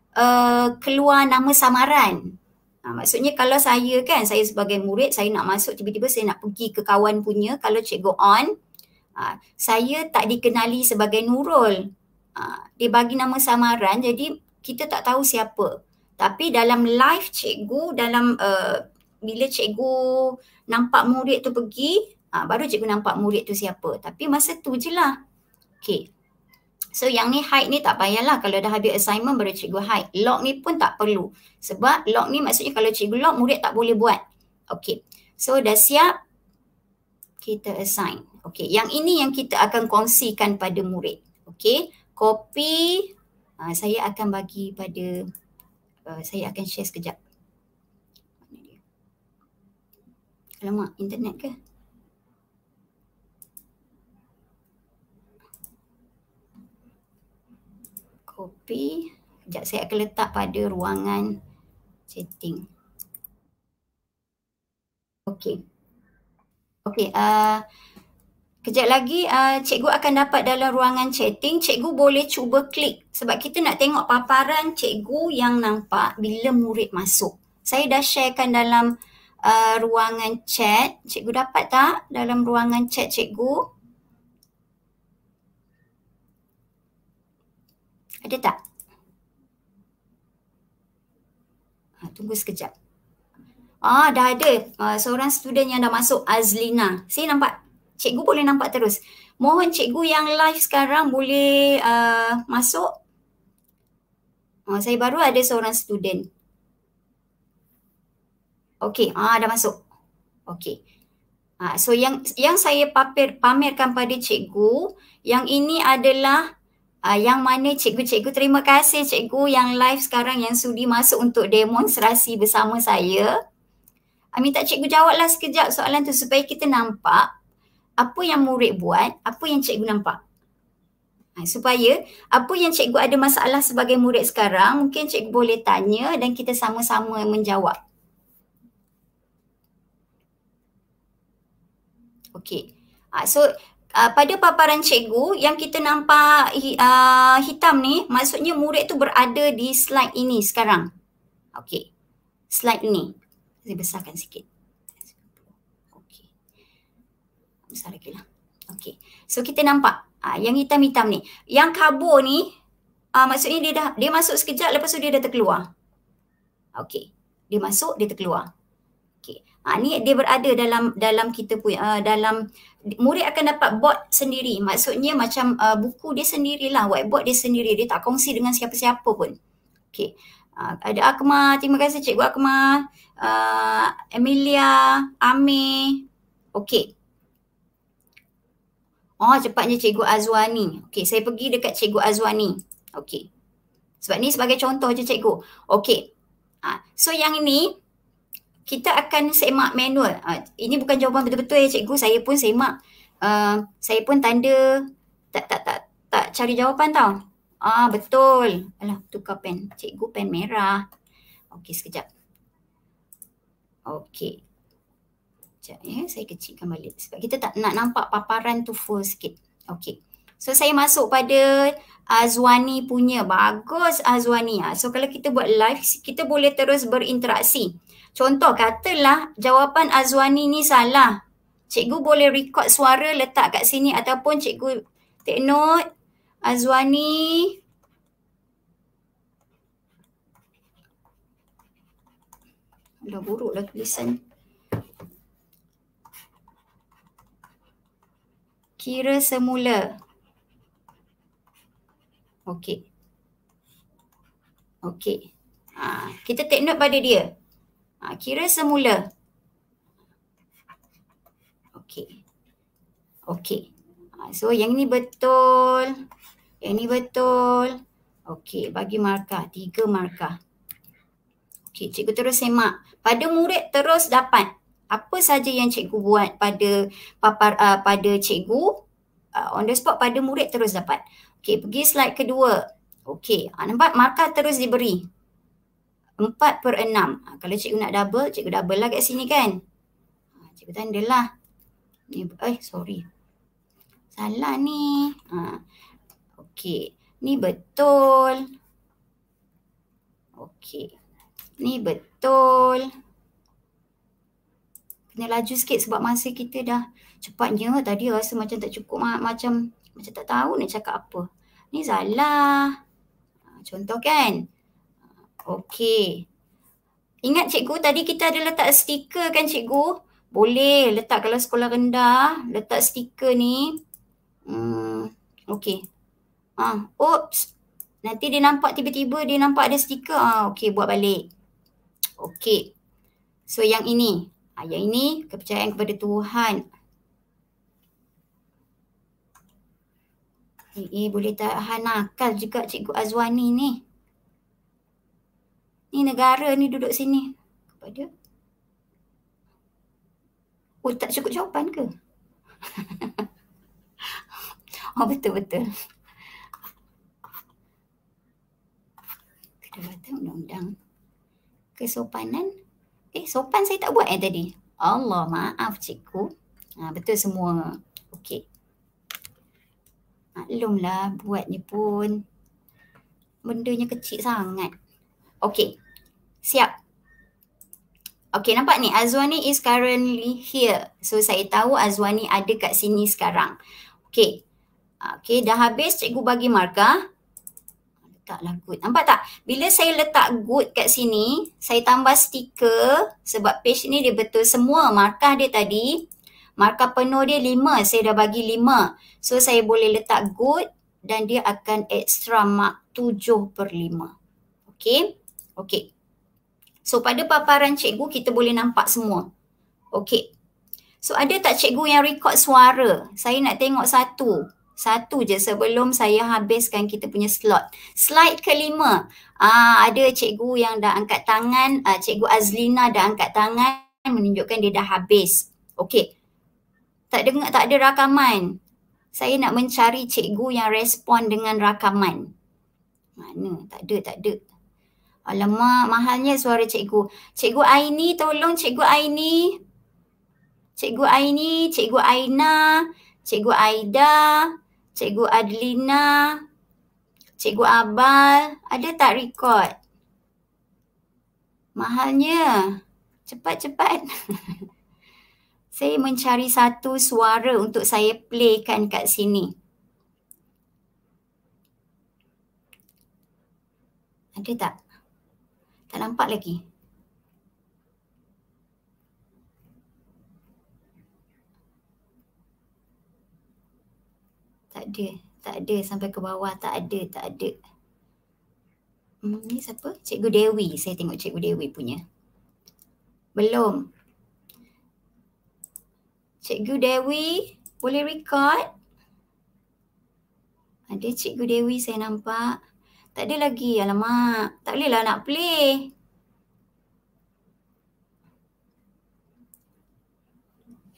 Eh, keluar nama samaran. Ha, maksudnya kalau saya kan, saya sebagai murid, saya nak masuk tiba-tiba saya nak pergi ke kawan punya kalau cikgu on, ha, saya tak dikenali sebagai Nurul. Ha, dia bagi nama samaran jadi kita tak tahu siapa. Tapi dalam live cikgu, dalam uh, bila cikgu nampak murid tu pergi, ha, baru cikgu nampak murid tu siapa. Tapi masa tu je lah. Okay. So yang ni height ni tak payahlah kalau dah habis assignment baru cikgu height. Log ni pun tak perlu. Sebab log ni maksudnya kalau cikgu log murid tak boleh buat. Okay. So dah siap kita assign. Okay. Yang ini yang kita akan kongsikan pada murid. Okay. Copy. Uh, saya akan bagi pada uh, saya akan share sekejap. Alamak internet ke? copy. Sekejap saya akan letak pada ruangan setting. Okey. Okey. Uh, Kejap lagi uh, cikgu akan dapat dalam ruangan chatting. Cikgu boleh cuba klik sebab kita nak tengok paparan cikgu yang nampak bila murid masuk. Saya dah sharekan dalam uh, ruangan chat. Cikgu dapat tak dalam ruangan chat cikgu? Okey. Ada tak? Ha, tunggu sekejap. Ah, dah ada uh, seorang student yang dah masuk Azlina. Saya nampak. Cikgu boleh nampak terus. Mohon cikgu yang live sekarang boleh uh, masuk. Oh, saya baru ada seorang student. Okey, ah dah masuk. Okey. Ah so yang yang saya pamer, pamerkan pada cikgu, yang ini adalah Uh, yang mana cikgu-cikgu terima kasih cikgu yang live sekarang yang sudi masuk untuk demonstrasi bersama saya. Saya ah, tak cikgu jawablah sekejap soalan tu supaya kita nampak apa yang murid buat, apa yang cikgu nampak. Ha, supaya apa yang cikgu ada masalah sebagai murid sekarang, mungkin cikgu boleh tanya dan kita sama-sama menjawab. Okay, Ha, so Ah, pada paparan cikgu yang kita nampak uh, hitam ni maksudnya murid tu berada di slide ini sekarang. Okey. Slide ini, Saya besarkan sikit. Okey. Besar lagi lah. Okey. So kita nampak uh, yang hitam-hitam ni. Yang kabur ni uh, maksudnya dia dah dia masuk sekejap lepas tu dia dah terkeluar. Okey. Dia masuk, dia terkeluar. Okey. ni dia berada dalam dalam kita punya uh, dalam uh, murid akan dapat bot sendiri. Maksudnya macam uh, buku dia sendirilah, whiteboard dia sendiri. Dia tak kongsi dengan siapa-siapa pun. Okay. Uh, ada Akma, terima kasih Cikgu Akma. Uh, Emilia, Ami, Okay. Oh cepatnya Cikgu Azwani. Okay, saya pergi dekat Cikgu Azwani. Okay. Sebab ni sebagai contoh je Cikgu. Okay. Uh, ah, so yang ini kita akan semak manual. Ha, ini bukan jawapan betul-betul ya cikgu. Saya pun semak. Uh, saya pun tanda tak tak tak tak cari jawapan tau. Ah betul. Alah tukar pen. Cikgu pen merah. Okey sekejap. Okey. Sekejap ya. Saya kecilkan balik. Sebab kita tak nak nampak paparan tu full sikit. Okey. So saya masuk pada Azwani punya. Bagus Azwani. Ah, so kalau kita buat live, kita boleh terus berinteraksi. Contoh katalah jawapan Azwani ni salah. Cikgu boleh record suara letak kat sini ataupun cikgu take note. Azwani. Dah buruk dah tulisan. Kira semula. Okay, okay. Ha, ah, kita take note pada dia. Ha, kira semula. Okey. Okey. Ha, so yang ni betul. Yang ni betul. Okey, bagi markah. Tiga markah. Okey, cikgu terus semak. Pada murid terus dapat. Apa saja yang cikgu buat pada papar, uh, pada cikgu. Uh, on the spot pada murid terus dapat. Okey, pergi slide kedua. Okey, ha, nampak markah terus diberi. 4 per 6. Ha, kalau cikgu nak double, cikgu double lah kat sini kan. Ha, cikgu tanda lah. Ni, eh, sorry. Salah ni. Ha, okay. Ni betul. Okay. Ni betul. Kena laju sikit sebab masa kita dah cepatnya. Tadi rasa macam tak cukup. Macam macam tak tahu nak cakap apa. Ni salah. Ha, contoh kan. Contoh Okey. Ingat cikgu tadi kita ada letak stiker kan cikgu? Boleh letak kalau sekolah rendah, letak stiker ni. Hmm, okey. Ah, oops. Nanti dia nampak tiba-tiba dia nampak ada stiker. Ah, okey, buat balik. Okey. So yang ini, ah, yang ini kepercayaan kepada Tuhan. Eh, eh boleh tak nakal juga cikgu Azwani ni. Ni negara ni duduk sini. Kepada. Oh tak cukup jawapan ke? oh betul-betul. Kita tua undang-undang. Kesopanan. Eh sopan saya tak buat eh tadi. Allah maaf cikgu. Ha, betul semua. Okey. Maklumlah ni pun. Bendanya kecil sangat. Okay. Siap. Okay, nampak ni? Azwani is currently here. So, saya tahu Azwani ada kat sini sekarang. Okay. Okay, dah habis cikgu bagi markah. Letaklah good. Nampak tak? Bila saya letak good kat sini, saya tambah stiker sebab page ni dia betul semua markah dia tadi. Markah penuh dia lima. Saya dah bagi lima. So, saya boleh letak good dan dia akan extra mark tujuh per lima. Okay. Okey. So pada paparan cikgu kita boleh nampak semua. Okey. So ada tak cikgu yang record suara? Saya nak tengok satu. Satu je sebelum saya habiskan kita punya slot. Slide kelima. Aa, ah, ada cikgu yang dah angkat tangan. Aa, ah, cikgu Azlina dah angkat tangan menunjukkan dia dah habis. Okey. Tak dengar, tak ada rakaman. Saya nak mencari cikgu yang respon dengan rakaman. Mana? Tak ada, tak ada. Alamak, mahalnya suara cikgu. Cikgu Aini, tolong cikgu Aini. Cikgu Aini, cikgu Aina, cikgu Aida, cikgu Adlina, cikgu Abal. Ada tak rekod? Mahalnya. Cepat-cepat. saya mencari satu suara untuk saya playkan kat sini. Ada tak? Tak nampak lagi. Tak ada. Tak ada sampai ke bawah. Tak ada. Tak ada. Hmm, ni siapa? Cikgu Dewi. Saya tengok Cikgu Dewi punya. Belum. Cikgu Dewi boleh record? Ada Cikgu Dewi saya nampak. Tak ada lagi. Alamak. Tak boleh lah nak play.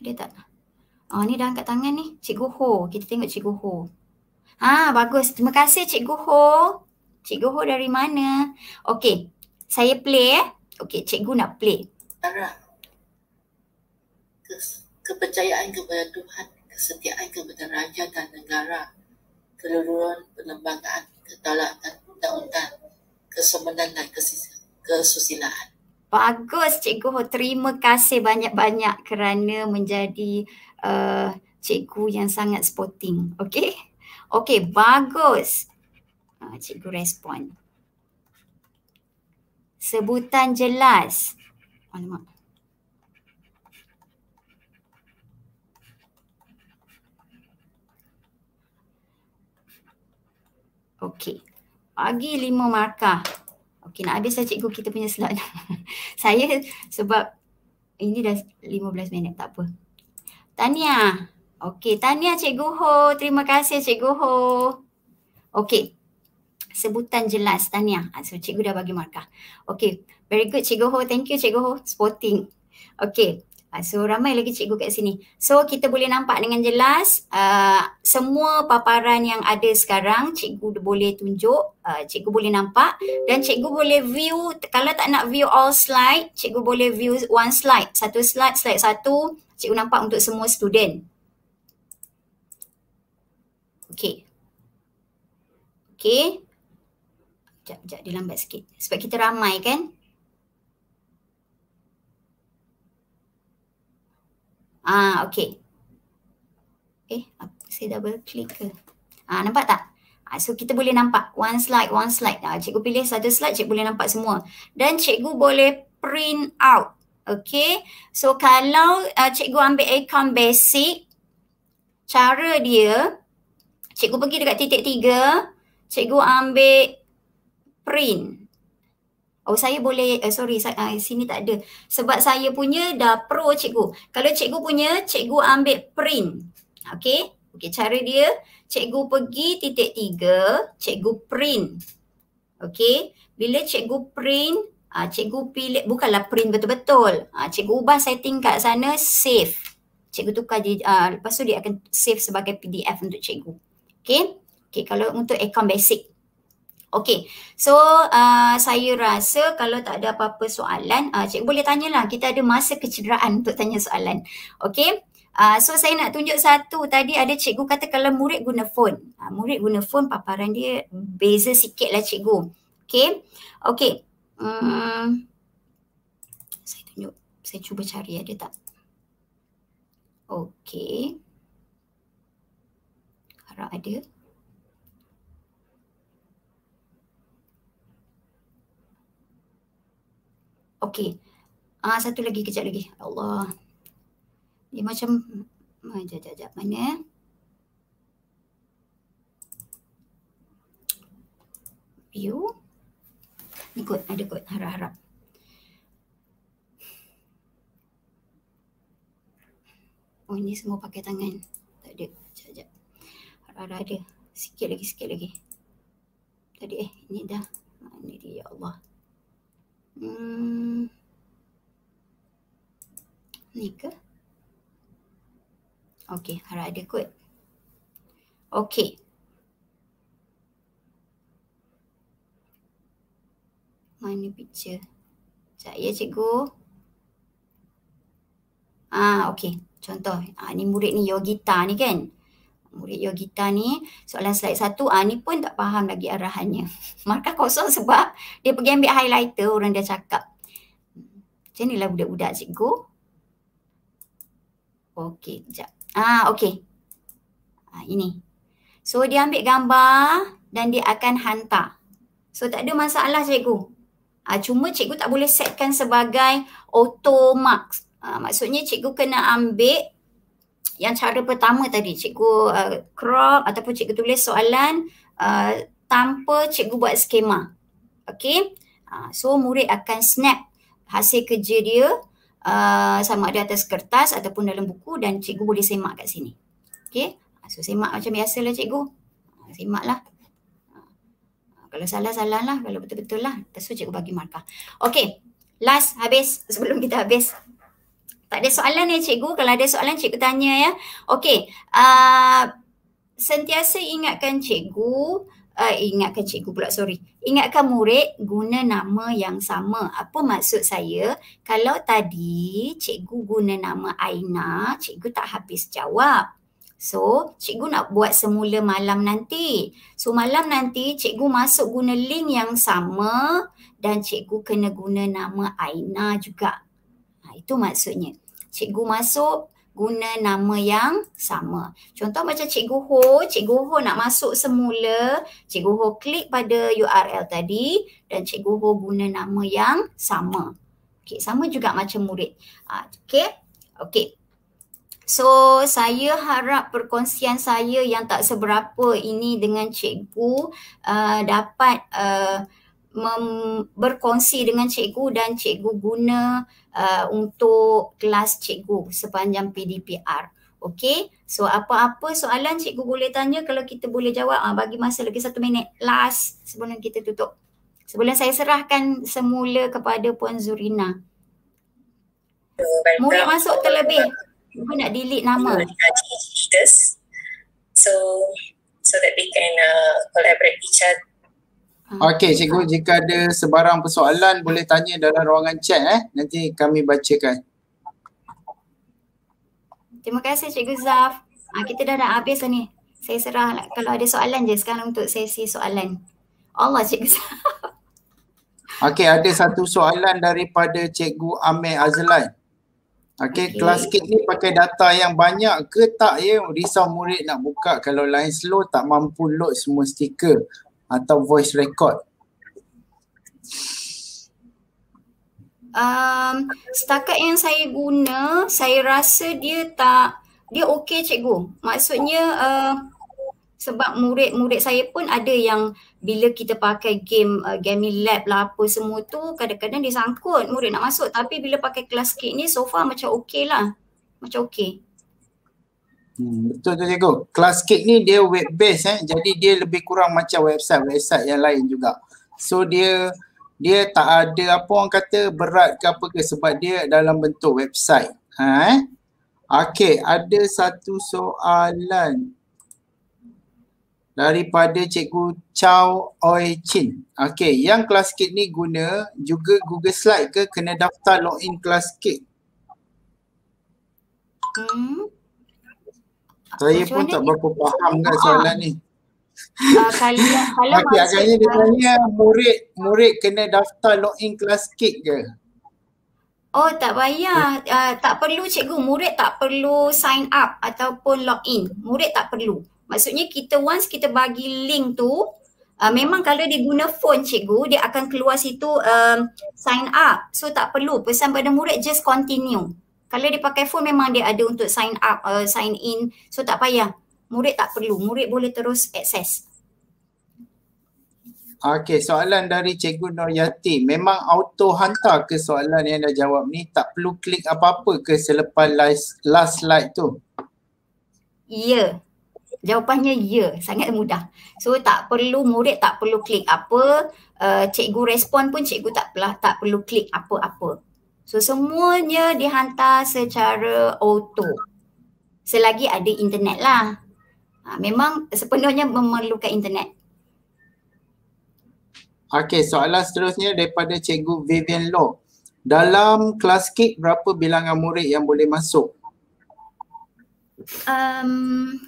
Ada tak? Oh ni dah angkat tangan ni. Cikgu Ho. Kita tengok Cikgu Ho. Ha bagus. Terima kasih Cikgu Ho. Cikgu Ho dari mana? Okey. Saya play eh. Okay. Cikgu nak play. Arah. Kepercayaan kepada Tuhan. Kesetiaan kepada raja dan negara. Keleluruan penembangan. Ketolakan undang-undang kesemenan dan kesusilaan. Bagus Cikgu. Terima kasih banyak-banyak kerana menjadi uh, Cikgu yang sangat sporting. Okey? Okey, bagus. Uh, cikgu respon. Sebutan jelas. Alamak. Okey. Pagi lima markah. Okey nak habis saja lah cikgu kita punya slot. saya sebab ini dah lima belas minit tak apa. Tania. Okey, Tania Cikgu Ho. Terima kasih Cikgu Ho. Okey. Sebutan jelas Tania. Ah, so cikgu dah bagi markah. Okey, very good Cikgu Ho. Thank you Cikgu Ho. Sporting. Okey, Ha, so ramai lagi cikgu kat sini. So kita boleh nampak dengan jelas uh, semua paparan yang ada sekarang cikgu boleh tunjuk, uh, cikgu boleh nampak dan cikgu boleh view kalau tak nak view all slide, cikgu boleh view one slide. Satu slide, slide satu, cikgu nampak untuk semua student. Okay. Okay. Sekejap, sekejap dia lambat sikit. Sebab kita ramai kan. Ah, okay. Eh, saya double click ke? Ah, nampak tak? Ah, so kita boleh nampak one slide, one slide. Ah, cikgu pilih satu slide, cikgu boleh nampak semua. Dan cikgu boleh print out. Okay. So kalau uh, cikgu ambil account basic, cara dia, cikgu pergi dekat titik tiga, cikgu ambil print. Oh saya boleh uh, sorry saya, uh, sini tak ada. Sebab saya punya dah pro cikgu. Kalau cikgu punya cikgu ambil print. okay? Okay cara dia cikgu pergi titik tiga, cikgu print. okay? Bila cikgu print, uh, cikgu pilih bukanlah print betul-betul. Uh, cikgu ubah setting kat sana save. Cikgu tukar di uh, lepas tu dia akan save sebagai PDF untuk cikgu. Okay? Okay kalau untuk account basic. Okay, so uh, saya rasa kalau tak ada apa-apa soalan, uh, cikgu boleh tanyalah. Kita ada masa kecederaan untuk tanya soalan. Okay, uh, so saya nak tunjuk satu. Tadi ada cikgu kata kalau murid guna phone. Uh, murid guna phone, paparan dia beza sikit lah cikgu. Okay, okay. Hmm. Saya tunjuk, saya cuba cari ada tak. Okay. Harap ada. Okey. Ah uh, satu lagi kejap lagi. Ya Allah. Dia macam macam jap jap mana eh? View. Ni kot, ada kot harap-harap. Oh ni semua pakai tangan. Tak ada. Jap jap. Harap-harap ada. Sikit lagi, sikit lagi. Tadi eh, ini dah. Ini dia, ya Allah. Hmm. Ni ke? Okey, harap ada kot. Okey. Mana picture? Sekejap ya cikgu. Ah, okey. Contoh, ah, ni murid ni Yogita ni kan? murid Yogita ni soalan slide satu ah ni pun tak faham lagi arahannya. Markah kosong sebab dia pergi ambil highlighter orang dia cakap. Macam inilah budak-budak cikgu. Okey, jap. Ah okey. Ah ini. So dia ambil gambar dan dia akan hantar. So tak ada masalah cikgu. Ah cuma cikgu tak boleh setkan sebagai auto marks. Ah maksudnya cikgu kena ambil yang cara pertama tadi cikgu uh, crop ataupun cikgu tulis soalan uh, tanpa cikgu buat skema. Okay. Uh, so murid akan snap hasil kerja dia uh, sama ada atas kertas ataupun dalam buku dan cikgu boleh semak kat sini. Okay. Uh, so semak macam biasa lah cikgu. Uh, semak lah. Uh, kalau salah-salah lah. Kalau betul-betul lah. terus cikgu bagi markah. Okay. Last habis sebelum kita habis tak ada soalan ya cikgu. Kalau ada soalan cikgu tanya ya. Okey. Uh, sentiasa ingatkan cikgu. Uh, ingatkan cikgu pula sorry. Ingatkan murid guna nama yang sama. Apa maksud saya? Kalau tadi cikgu guna nama Aina, cikgu tak habis jawab. So, cikgu nak buat semula malam nanti. So, malam nanti cikgu masuk guna link yang sama dan cikgu kena guna nama Aina juga. Itu maksudnya. Cikgu masuk guna nama yang sama. Contoh macam Cikgu Ho, Cikgu Ho nak masuk semula, Cikgu Ho klik pada URL tadi dan Cikgu Ho guna nama yang sama. Okay, sama juga macam murid. Ah, okay, okay. So, saya harap perkongsian saya yang tak seberapa ini dengan cikgu uh, dapat uh, mem- berkongsi dengan cikgu dan cikgu guna uh, untuk kelas cikgu sepanjang PDPR. Okey, so apa-apa soalan cikgu boleh tanya kalau kita boleh jawab uh, bagi masa lagi satu minit last sebelum kita tutup. Sebelum saya serahkan semula kepada Puan Zurina. So, Murid masuk terlebih. Ibu nak delete nama. So, so that we can uh, collaborate each other Ah. Okey cikgu jika ada sebarang persoalan boleh tanya dalam ruangan chat eh. Nanti kami bacakan. Terima kasih cikgu Zaf. Ha, kita dah nak habis ni. Saya serah lah. kalau ada soalan je sekarang untuk sesi soalan. Allah cikgu Zaf. Okey ada satu soalan daripada cikgu Amir Azlan. Okey okay. kelas kit ni pakai data yang banyak ke tak ya? Risau murid nak buka kalau line slow tak mampu load semua stiker atau voice record? Um, setakat yang saya guna, saya rasa dia tak dia okey cikgu. Maksudnya uh, sebab murid-murid saya pun ada yang bila kita pakai game uh, gaming lab lah apa semua tu kadang-kadang dia sangkut murid nak masuk tapi bila pakai kelas kit ni so far macam okey lah. Macam okey. Hmm, betul tu cikgu. Class ni dia web based eh. Jadi dia lebih kurang macam website website yang lain juga. So dia dia tak ada apa orang kata berat ke apa ke sebab dia dalam bentuk website. Ha eh? Okey, ada satu soalan daripada cikgu Chow Oi Chin. Okey, yang class ni guna juga Google Slide ke kena daftar login class Hmm. Saya macam pun tak berapa faham kan ah, soalan ni. Uh, kalau kalau okay, agaknya dia tanya murid murid kena daftar login kelas kek ke? Oh tak payah. Uh, tak perlu cikgu. Murid tak perlu sign up ataupun log in Murid tak perlu. Maksudnya kita once kita bagi link tu uh, memang kalau dia guna phone cikgu dia akan keluar situ uh, sign up. So tak perlu. Pesan pada murid just continue kalau dia pakai phone memang dia ada untuk sign up uh, sign in so tak payah murid tak perlu murid boleh terus access Okey, soalan dari Cikgu Nur Yati. Memang auto hantar ke soalan yang dah jawab ni? Tak perlu klik apa-apa ke selepas last, last slide tu? Ya. Yeah. Jawapannya ya. Yeah. Sangat mudah. So tak perlu murid tak perlu klik apa. Uh, cikgu respon pun cikgu tak, tak perlu klik apa-apa. So semuanya dihantar secara auto. Selagi ada internet lah. Ha, memang sepenuhnya memerlukan internet. Okay, soalan seterusnya daripada Cikgu Vivian Low. Dalam kelas kit berapa bilangan murid yang boleh masuk? Um,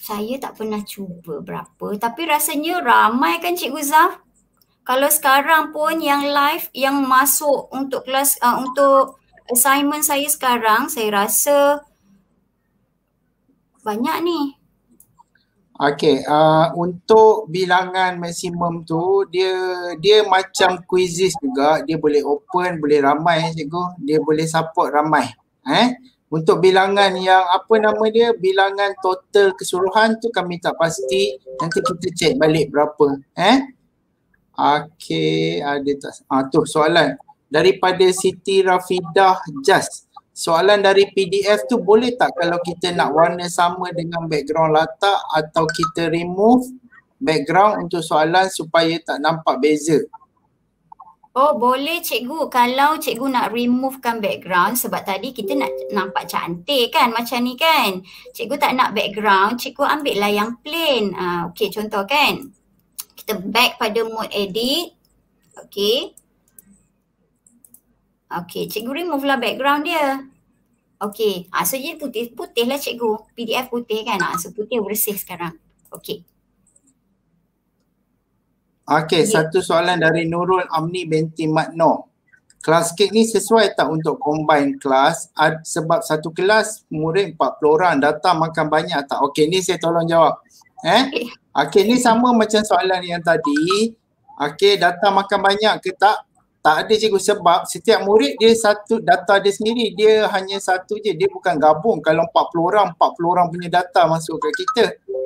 saya tak pernah cuba berapa tapi rasanya ramai kan Cikgu Zaf? kalau sekarang pun yang live yang masuk untuk kelas uh, untuk assignment saya sekarang saya rasa banyak ni Okay, uh, untuk bilangan maksimum tu dia dia macam quizzes juga dia boleh open boleh ramai cikgu dia boleh support ramai eh untuk bilangan yang apa nama dia bilangan total keseluruhan tu kami tak pasti nanti kita check balik berapa eh Okay, ada tak? Ah, tu soalan. Daripada Siti Rafidah Just. Soalan dari PDF tu boleh tak kalau kita nak warna sama dengan background latar atau kita remove background untuk soalan supaya tak nampak beza? Oh boleh cikgu kalau cikgu nak removekan background sebab tadi kita nak nampak cantik kan macam ni kan. Cikgu tak nak background, cikgu ambil lah yang plain. Ah uh, okey contoh kan kita back pada mode edit. Okay. Okay, cikgu move lah background dia. Okay, ha, ah, so dia putih. Putih lah cikgu. PDF putih kan. Ha, so putih bersih sekarang. Okay. Okay, yeah. satu soalan dari Nurul Amni binti Matno. Kelas kek ni sesuai tak untuk combine kelas sebab satu kelas murid 40 orang datang makan banyak tak? Okay, ni saya tolong jawab. Eh? Okay. Okey ni sama macam soalan yang tadi. Okey data makan banyak ke tak? Tak ada cikgu sebab setiap murid dia satu data dia sendiri. Dia hanya satu je. Dia bukan gabung. Kalau empat puluh orang, empat puluh orang punya data masuk ke kita.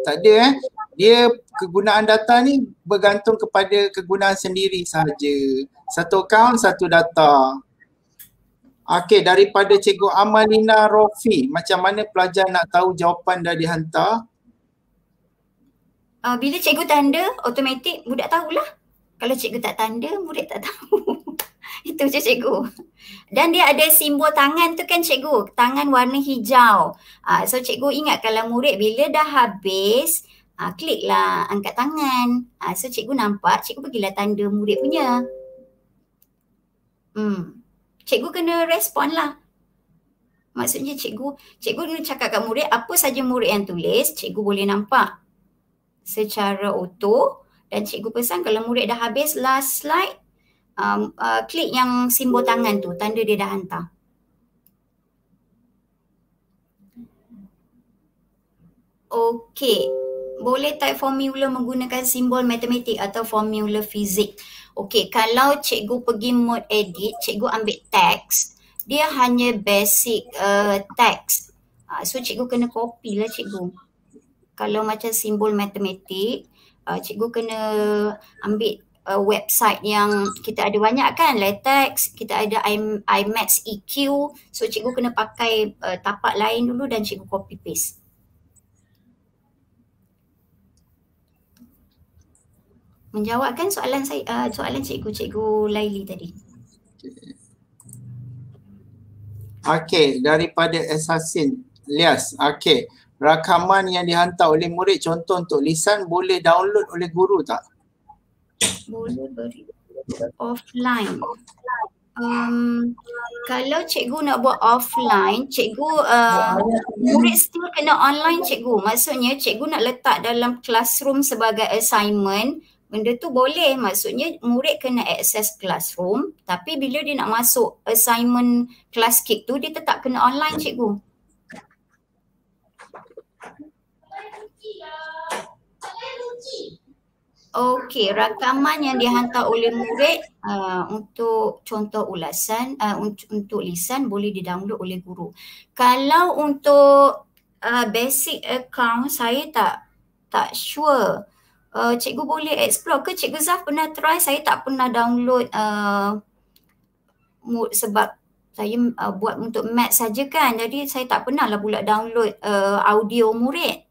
Tak ada eh. Dia kegunaan data ni bergantung kepada kegunaan sendiri saja Satu account, satu data. Okey, daripada Cikgu Amalina Rofi, macam mana pelajar nak tahu jawapan dah dihantar? uh, bila cikgu tanda, automatik budak tahulah. Kalau cikgu tak tanda, murid tak tahu. Itu je cikgu. Dan dia ada simbol tangan tu kan cikgu. Tangan warna hijau. Uh, so cikgu ingat kalau murid bila dah habis, uh, kliklah angkat tangan. Uh, so cikgu nampak, cikgu pergilah tanda murid punya. Hmm. Cikgu kena respon lah. Maksudnya cikgu, cikgu kena cakap kat murid apa saja murid yang tulis, cikgu boleh nampak secara auto dan cikgu pesan kalau murid dah habis last slide um, uh, klik yang simbol tangan tu tanda dia dah hantar Okey, boleh type formula menggunakan simbol matematik atau formula fizik. Okey, kalau cikgu pergi mode edit, cikgu ambil teks, dia hanya basic uh, teks. Uh, so cikgu kena copy lah cikgu kalau macam simbol matematik uh, cikgu kena ambil uh, website yang kita ada banyak kan latex kita ada imax eq so cikgu kena pakai uh, tapak lain dulu dan cikgu copy paste menjawabkan soalan saya uh, soalan cikgu cikgu Laili tadi. Okey, daripada Assassin Lias. Okey rakaman yang dihantar oleh murid contoh untuk lisan boleh download oleh guru tak? Boleh. Offline. Um, kalau cikgu nak buat offline, cikgu uh, murid still kena online cikgu. Maksudnya cikgu nak letak dalam classroom sebagai assignment, benda tu boleh. Maksudnya murid kena access classroom tapi bila dia nak masuk assignment class kick tu dia tetap kena online cikgu. Hmm. Okey, rakaman yang dihantar oleh murid uh, untuk contoh ulasan uh, untuk, untuk lisan boleh didownload oleh guru. Kalau untuk uh, basic account saya tak tak sure. Uh, cikgu boleh explore ke cikgu Zaf pernah try saya tak pernah download uh, sebab saya uh, buat untuk mat saja kan. Jadi saya tak pernah lah pula download uh, audio murid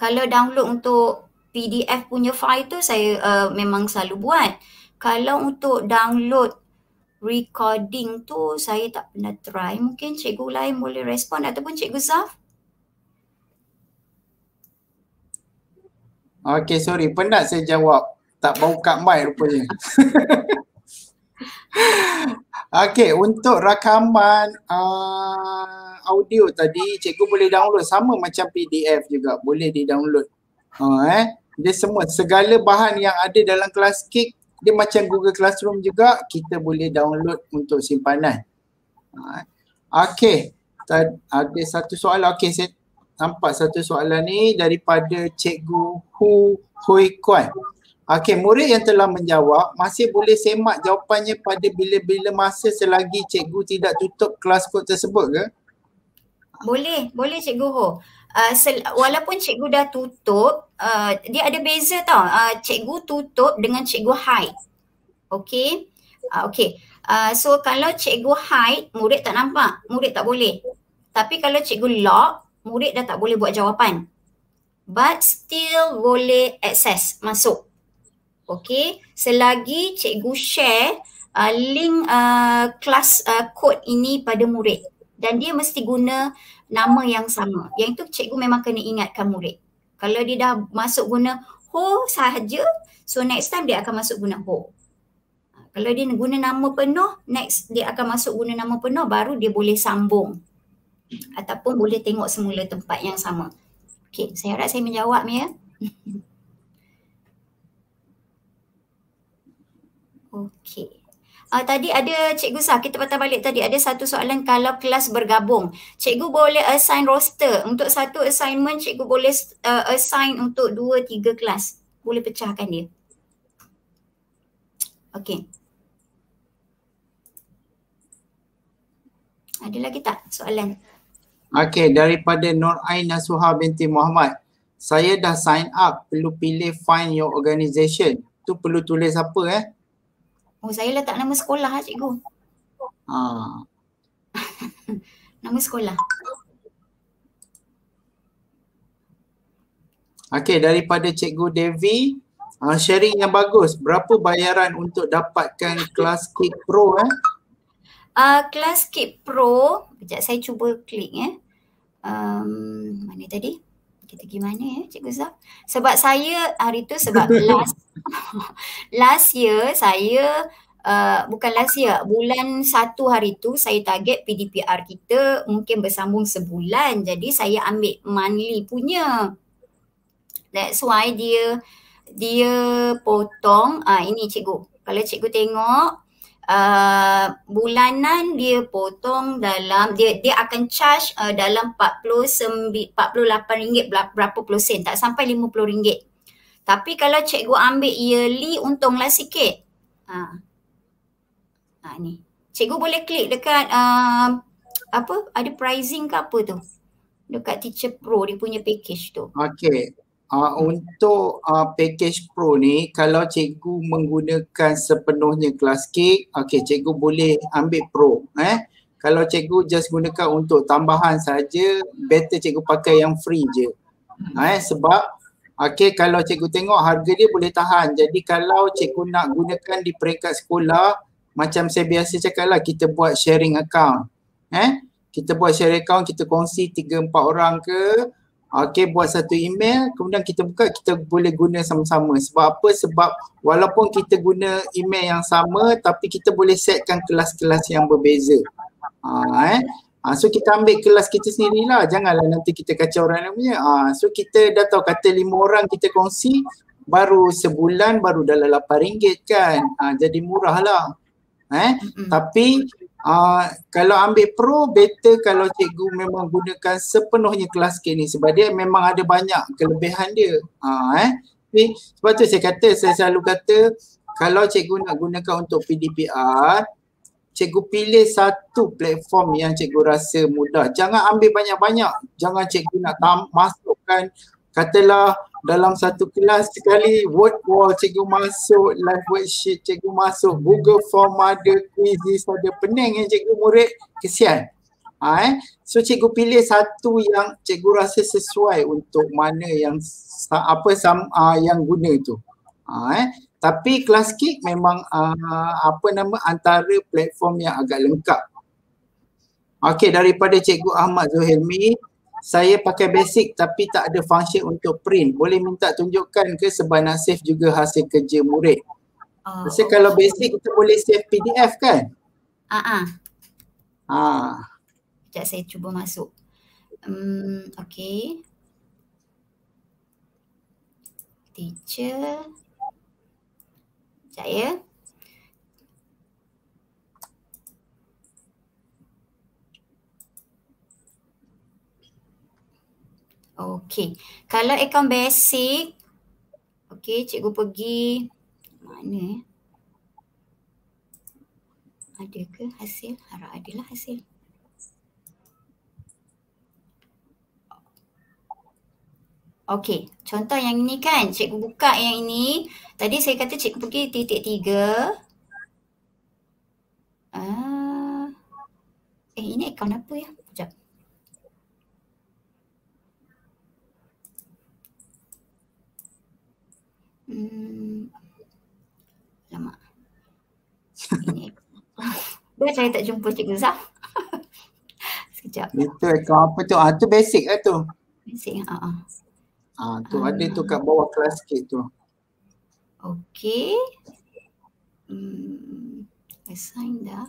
kalau download untuk PDF punya file tu saya uh, memang selalu buat. Kalau untuk download recording tu saya tak pernah try. Mungkin cikgu lain boleh respon ataupun cikgu Zaf. Okay sorry penat saya jawab. Tak bau kat mic rupanya. okay untuk rakaman uh, audio tadi cikgu boleh download sama macam PDF juga boleh di download. Ha eh. Dia semua segala bahan yang ada dalam kelas kick dia macam Google Classroom juga kita boleh download untuk simpanan. Ha. Eh? Okey. ada satu soalan. Okey saya nampak satu soalan ni daripada cikgu Hu Hui Kuan. Okey, murid yang telah menjawab masih boleh semak jawapannya pada bila-bila masa selagi cikgu tidak tutup kelas kod tersebut ke? Boleh, boleh Cikgu Ho. Uh, walaupun Cikgu dah tutup, uh, dia ada beza tau. Uh, cikgu tutup dengan Cikgu hide. Okay. Uh, okay. Uh, so kalau Cikgu hide, murid tak nampak. Murid tak boleh. Tapi kalau Cikgu lock, murid dah tak boleh buat jawapan. But still boleh access, masuk. Okay. Selagi Cikgu share uh, link uh, class uh, code ini pada murid dan dia mesti guna nama yang sama. Yang itu cikgu memang kena ingatkan murid. Kalau dia dah masuk guna ho sahaja, so next time dia akan masuk guna ho. Kalau dia guna nama penuh, next dia akan masuk guna nama penuh baru dia boleh sambung. Ataupun boleh tengok semula tempat yang sama. Okay, saya harap saya menjawab ya. Okay uh, tadi ada cikgu sah kita patah balik tadi ada satu soalan kalau kelas bergabung cikgu boleh assign roster untuk satu assignment cikgu boleh uh, assign untuk dua tiga kelas boleh pecahkan dia okey ada lagi tak soalan okey daripada Nur Ain Nasuha binti Muhammad saya dah sign up perlu pilih find your organisation. tu perlu tulis apa eh Oh, saya letak nama sekolah lah cikgu. Ha. nama sekolah. Okey, daripada cikgu Devi, uh, sharing yang bagus. Berapa bayaran untuk dapatkan kelas Kick Pro eh? Uh, ah, kelas Kick Pro, sekejap saya cuba klik eh. Um, mana tadi? kita gimana ya eh, Cikgu Zaf? Sebab saya hari tu sebab last last year saya uh, bukan last year, bulan satu hari tu saya target PDPR kita mungkin bersambung sebulan. Jadi saya ambil monthly punya. That's why dia dia potong. Ah uh, ini cikgu. Kalau cikgu tengok, Ah, bulanan dia potong dalam dia dia akan charge uh, dalam 49 48 ringgit berapa puluh sen tak sampai 50 ringgit. Tapi kalau cikgu ambil yearly untunglah sikit. Ha. Ha ni. Cikgu boleh klik dekat uh, apa ada pricing ke apa tu? Dekat Teacher Pro dia punya package tu. Okey uh, untuk uh, package pro ni kalau cikgu menggunakan sepenuhnya kelas K, okay cikgu boleh ambil pro eh kalau cikgu just gunakan untuk tambahan saja better cikgu pakai yang free je eh sebab okay kalau cikgu tengok harga dia boleh tahan jadi kalau cikgu nak gunakan di peringkat sekolah macam saya biasa cakap lah kita buat sharing account eh kita buat sharing account kita kongsi 3 4 orang ke Okay, buat satu email kemudian kita buka kita boleh guna sama-sama sebab apa sebab walaupun kita guna email yang sama tapi kita boleh setkan kelas-kelas yang berbeza. Ha, eh. Ha, so kita ambil kelas kita sendirilah janganlah nanti kita kacau orang lain punya. Ha, so kita dah tahu kata lima orang kita kongsi baru sebulan baru dalam lapan ringgit kan. Ha, jadi murahlah. Eh, mm-hmm. tapi Ah, kalau ambil pro better kalau cikgu memang gunakan sepenuhnya kelas K ni sebab dia memang ada banyak kelebihan dia uh, eh Tapi, sebab tu saya kata saya selalu kata kalau cikgu nak gunakan untuk PDPR cikgu pilih satu platform yang cikgu rasa mudah jangan ambil banyak-banyak jangan cikgu nak tam- masukkan katalah dalam satu kelas sekali word wall cikgu masuk live worksheet cikgu masuk google form ada quiz ada pening yang eh cikgu murid kesian ha, eh? so cikgu pilih satu yang cikgu rasa sesuai untuk mana yang apa sam, uh, yang guna itu ha, eh? tapi kelas kick memang uh, apa nama antara platform yang agak lengkap Okey daripada Cikgu Ahmad Zuhilmi, saya pakai basic tapi tak ada function untuk print boleh minta tunjukkan ke sebab nak save juga hasil kerja murid uh, ah, so, kalau basic kita boleh save PDF kan uh-uh. ha sekejap saya cuba masuk um, hmm, okay teacher sekejap ya Okey. Kalau account basic, okey, cikgu pergi mana eh? Ada ke hasil? Harap adalah hasil. Okey, contoh yang ini kan, cikgu buka yang ini. Tadi saya kata cikgu pergi titik tiga. Ah, eh, ini akaun apa ya? Hmm. Lama. Dah saya tak jumpa Cikgu Zaf. Sekejap. Itu account apa tu? Ah tu basic ke lah tu? Basic yang ah. uh Ah tu uh. ada tu kat bawah kelas sikit tu. Okey. Hmm, assign dah.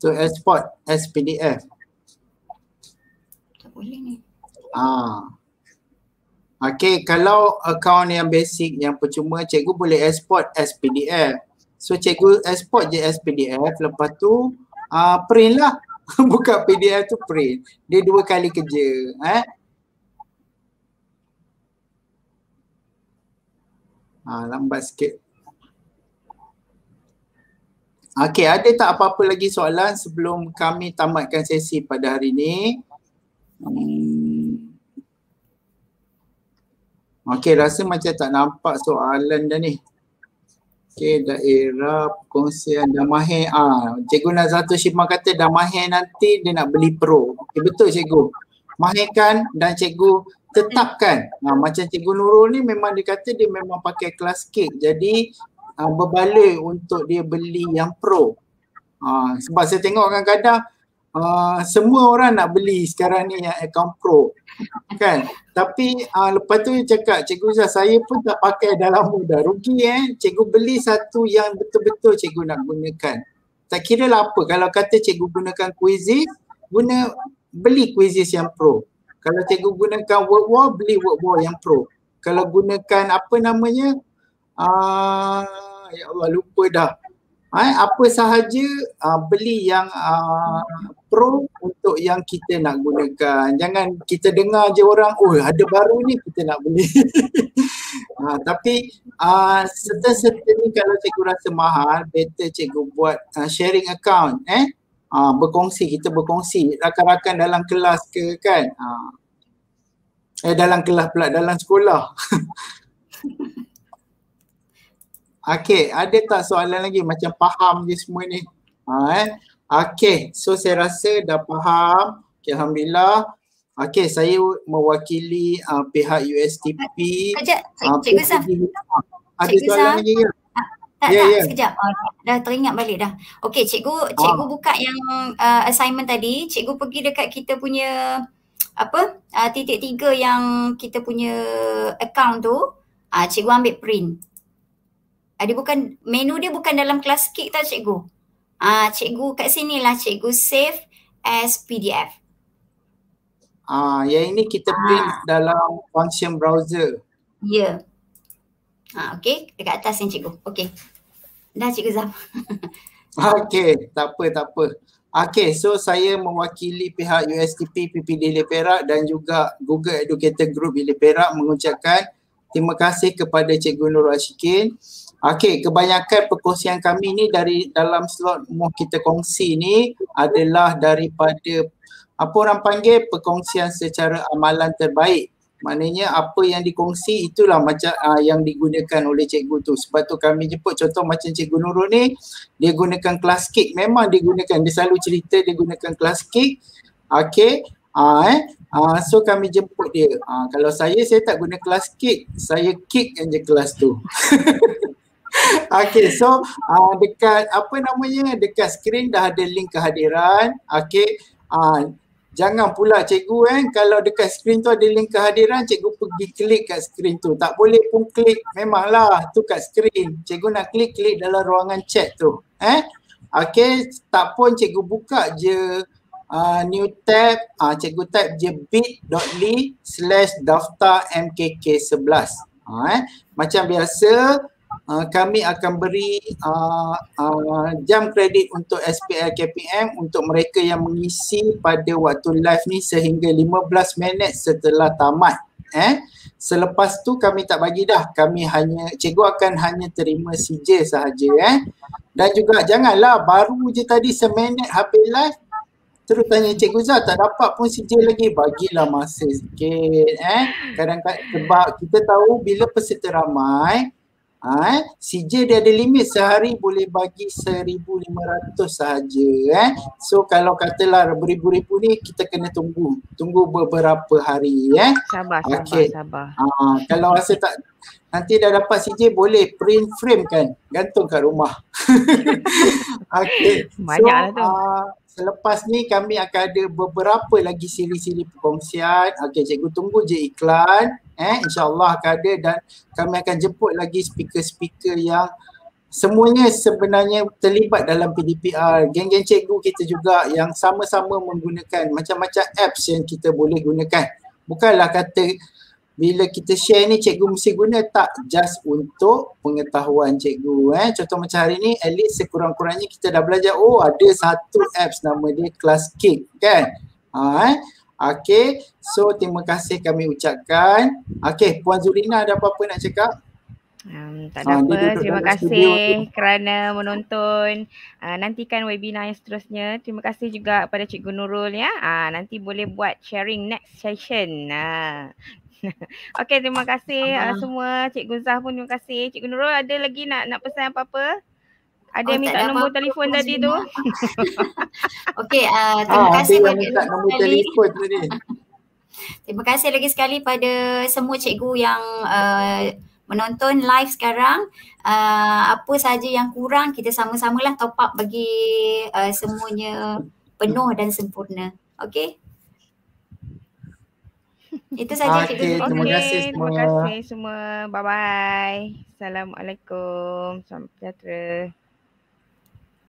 Tu export as PDF. Ah. Ha. Okay, kalau account yang basic yang percuma, cikgu boleh export as PDF. So cikgu export je as PDF, lepas tu uh, print lah. Buka PDF tu print. Dia dua kali kerja. Eh? Ah, lambat sikit. Okay, ada tak apa-apa lagi soalan sebelum kami tamatkan sesi pada hari ini? Hmm. Okey, rasa macam tak nampak soalan dah ni. Okey, daerah perkongsian mahir. Ah, Cikgu Nazato Shima kata dah mahir nanti dia nak beli pro. Okay, betul Cikgu. Mahirkan dan Cikgu tetapkan. Ha, macam Cikgu Nurul ni memang dia kata dia memang pakai kelas kek. Jadi ha, ah, berbaloi untuk dia beli yang pro. Ha, sebab saya tengok kadang-kadang uh, semua orang nak beli sekarang ni yang account pro kan tapi uh, lepas tu dia cakap cikgu Zah saya pun tak pakai dah lama dah rugi eh cikgu beli satu yang betul-betul cikgu nak gunakan tak kira lah apa kalau kata cikgu gunakan Quizzes guna beli Quizzes yang pro kalau cikgu gunakan word War beli word War yang pro kalau gunakan apa namanya uh, ya Allah lupa dah Eh, apa sahaja uh, beli yang uh, pro untuk yang kita nak gunakan. Jangan kita dengar je orang, oh ada baru ni kita nak beli. uh, tapi uh, serta-serta ni kalau cikgu rasa mahal, better cikgu buat uh, sharing account. Eh? Uh, berkongsi, kita berkongsi. Rakan-rakan dalam kelas ke kan? Uh, eh dalam kelas pula, dalam sekolah. Okay, ada tak soalan lagi macam faham je semua ni? Ha, eh? Okay, so saya rasa dah faham. Okay, Alhamdulillah. Okay, saya mewakili uh, pihak USTP. Sekejap, Cikgu ah, Zaf. Ada soalan lagi ke? Ah, tak, yeah, tak, yeah. sekejap. Oh, ya. dah teringat balik dah. Okay, cikgu cikgu ah. buka yang uh, assignment tadi. Cikgu pergi dekat kita punya apa, uh, titik tiga yang kita punya account tu. Uh, cikgu ambil print. Ada bukan menu dia bukan dalam kelas kit tau cikgu. Ah uh, cikgu kat sinilah cikgu save as PDF. Ah uh, yang ini kita print ah. dalam function browser. Ya. Yeah. Ha, okay. Dekat atas ni cikgu. Okay. Dah cikgu Zaf. okay. Tak apa, tak apa. Okay. So saya mewakili pihak USTP PPD Hilir dan juga Google Educator Group Hilir mengucapkan terima kasih kepada cikgu Nur Ashikin Okey, kebanyakan perkongsian kami ni dari dalam slot mu kita kongsi ni adalah daripada apa orang panggil perkongsian secara amalan terbaik. Maknanya apa yang dikongsi itulah macam uh, yang digunakan oleh cikgu tu. Sebab tu kami jemput contoh macam cikgu Nurul ni dia gunakan kelas kick. Memang dia gunakan. Dia selalu cerita dia gunakan kelas kick. Okey. Uh, eh. Uh, so kami jemput dia. Uh, kalau saya, saya tak guna kelas kick. Saya kick je kelas tu. okay so uh, dekat apa namanya dekat screen dah ada link kehadiran okay uh, ah, jangan pula cikgu eh kalau dekat screen tu ada link kehadiran cikgu pergi klik kat screen tu tak boleh pun klik memanglah tu kat screen cikgu nak klik klik dalam ruangan chat tu eh okay tak pun cikgu buka je uh, new tab uh, cikgu type je bit.ly slash daftar mkk11 Ha, eh? Macam biasa uh, kami akan beri uh, uh, jam kredit untuk SPL KPM untuk mereka yang mengisi pada waktu live ni sehingga 15 minit setelah tamat eh selepas tu kami tak bagi dah kami hanya cikgu akan hanya terima CJ sahaja eh dan juga janganlah baru je tadi seminit habis live Terus tanya Cikgu Zah tak dapat pun CJ lagi bagilah masa sikit eh kadang-kadang sebab kita tahu bila peserta ramai Ha, eh? CJ dia ada limit sehari boleh bagi seribu 1500 sahaja eh? So kalau katalah beribu-ribu ni kita kena tunggu Tunggu beberapa hari eh? Sabar, sabar, okay. sabar ha, Kalau rasa tak nanti dah dapat CJ boleh print frame kan Gantung kat rumah okay. Banyak so, lah tu uh, Selepas ni kami akan ada beberapa lagi siri-siri perkongsian Okay cikgu tunggu je iklan eh insyaallah akan ada dan kami akan jemput lagi speaker-speaker yang semuanya sebenarnya terlibat dalam PDPR geng-geng cikgu kita juga yang sama-sama menggunakan macam-macam apps yang kita boleh gunakan bukanlah kata bila kita share ni cikgu mesti guna tak just untuk pengetahuan cikgu eh contoh macam hari ni at least sekurang-kurangnya kita dah belajar oh ada satu apps nama dia class kick kan ha, eh? Okay, so terima kasih kami ucapkan. Okay, Puan Zurina ada apa-apa nak cakap? Um, tak ada ha, apa. Terima kasih kerana menonton. Uh, nantikan webinar yang seterusnya. Terima kasih juga kepada Cikgu Nurul ya. Uh, nanti boleh buat sharing next session. Uh. Okey terima kasih uh, semua Cikgu Zah pun terima kasih Cikgu Nurul ada lagi nak nak pesan apa-apa ada yang oh, minta uh, ah, nombor telefon tadi tu. Okey, terima kasih banyak nombor telefon tadi. Terima kasih lagi sekali pada semua cikgu yang uh, menonton live sekarang. Uh, apa saja yang kurang kita sama-samalah top up bagi uh, semuanya penuh dan sempurna. Okey. Itu saja okay, cikgu. Okay, terima kasih semua. Terima kasih semua. Bye bye. Assalamualaikum. Sampai jumpa.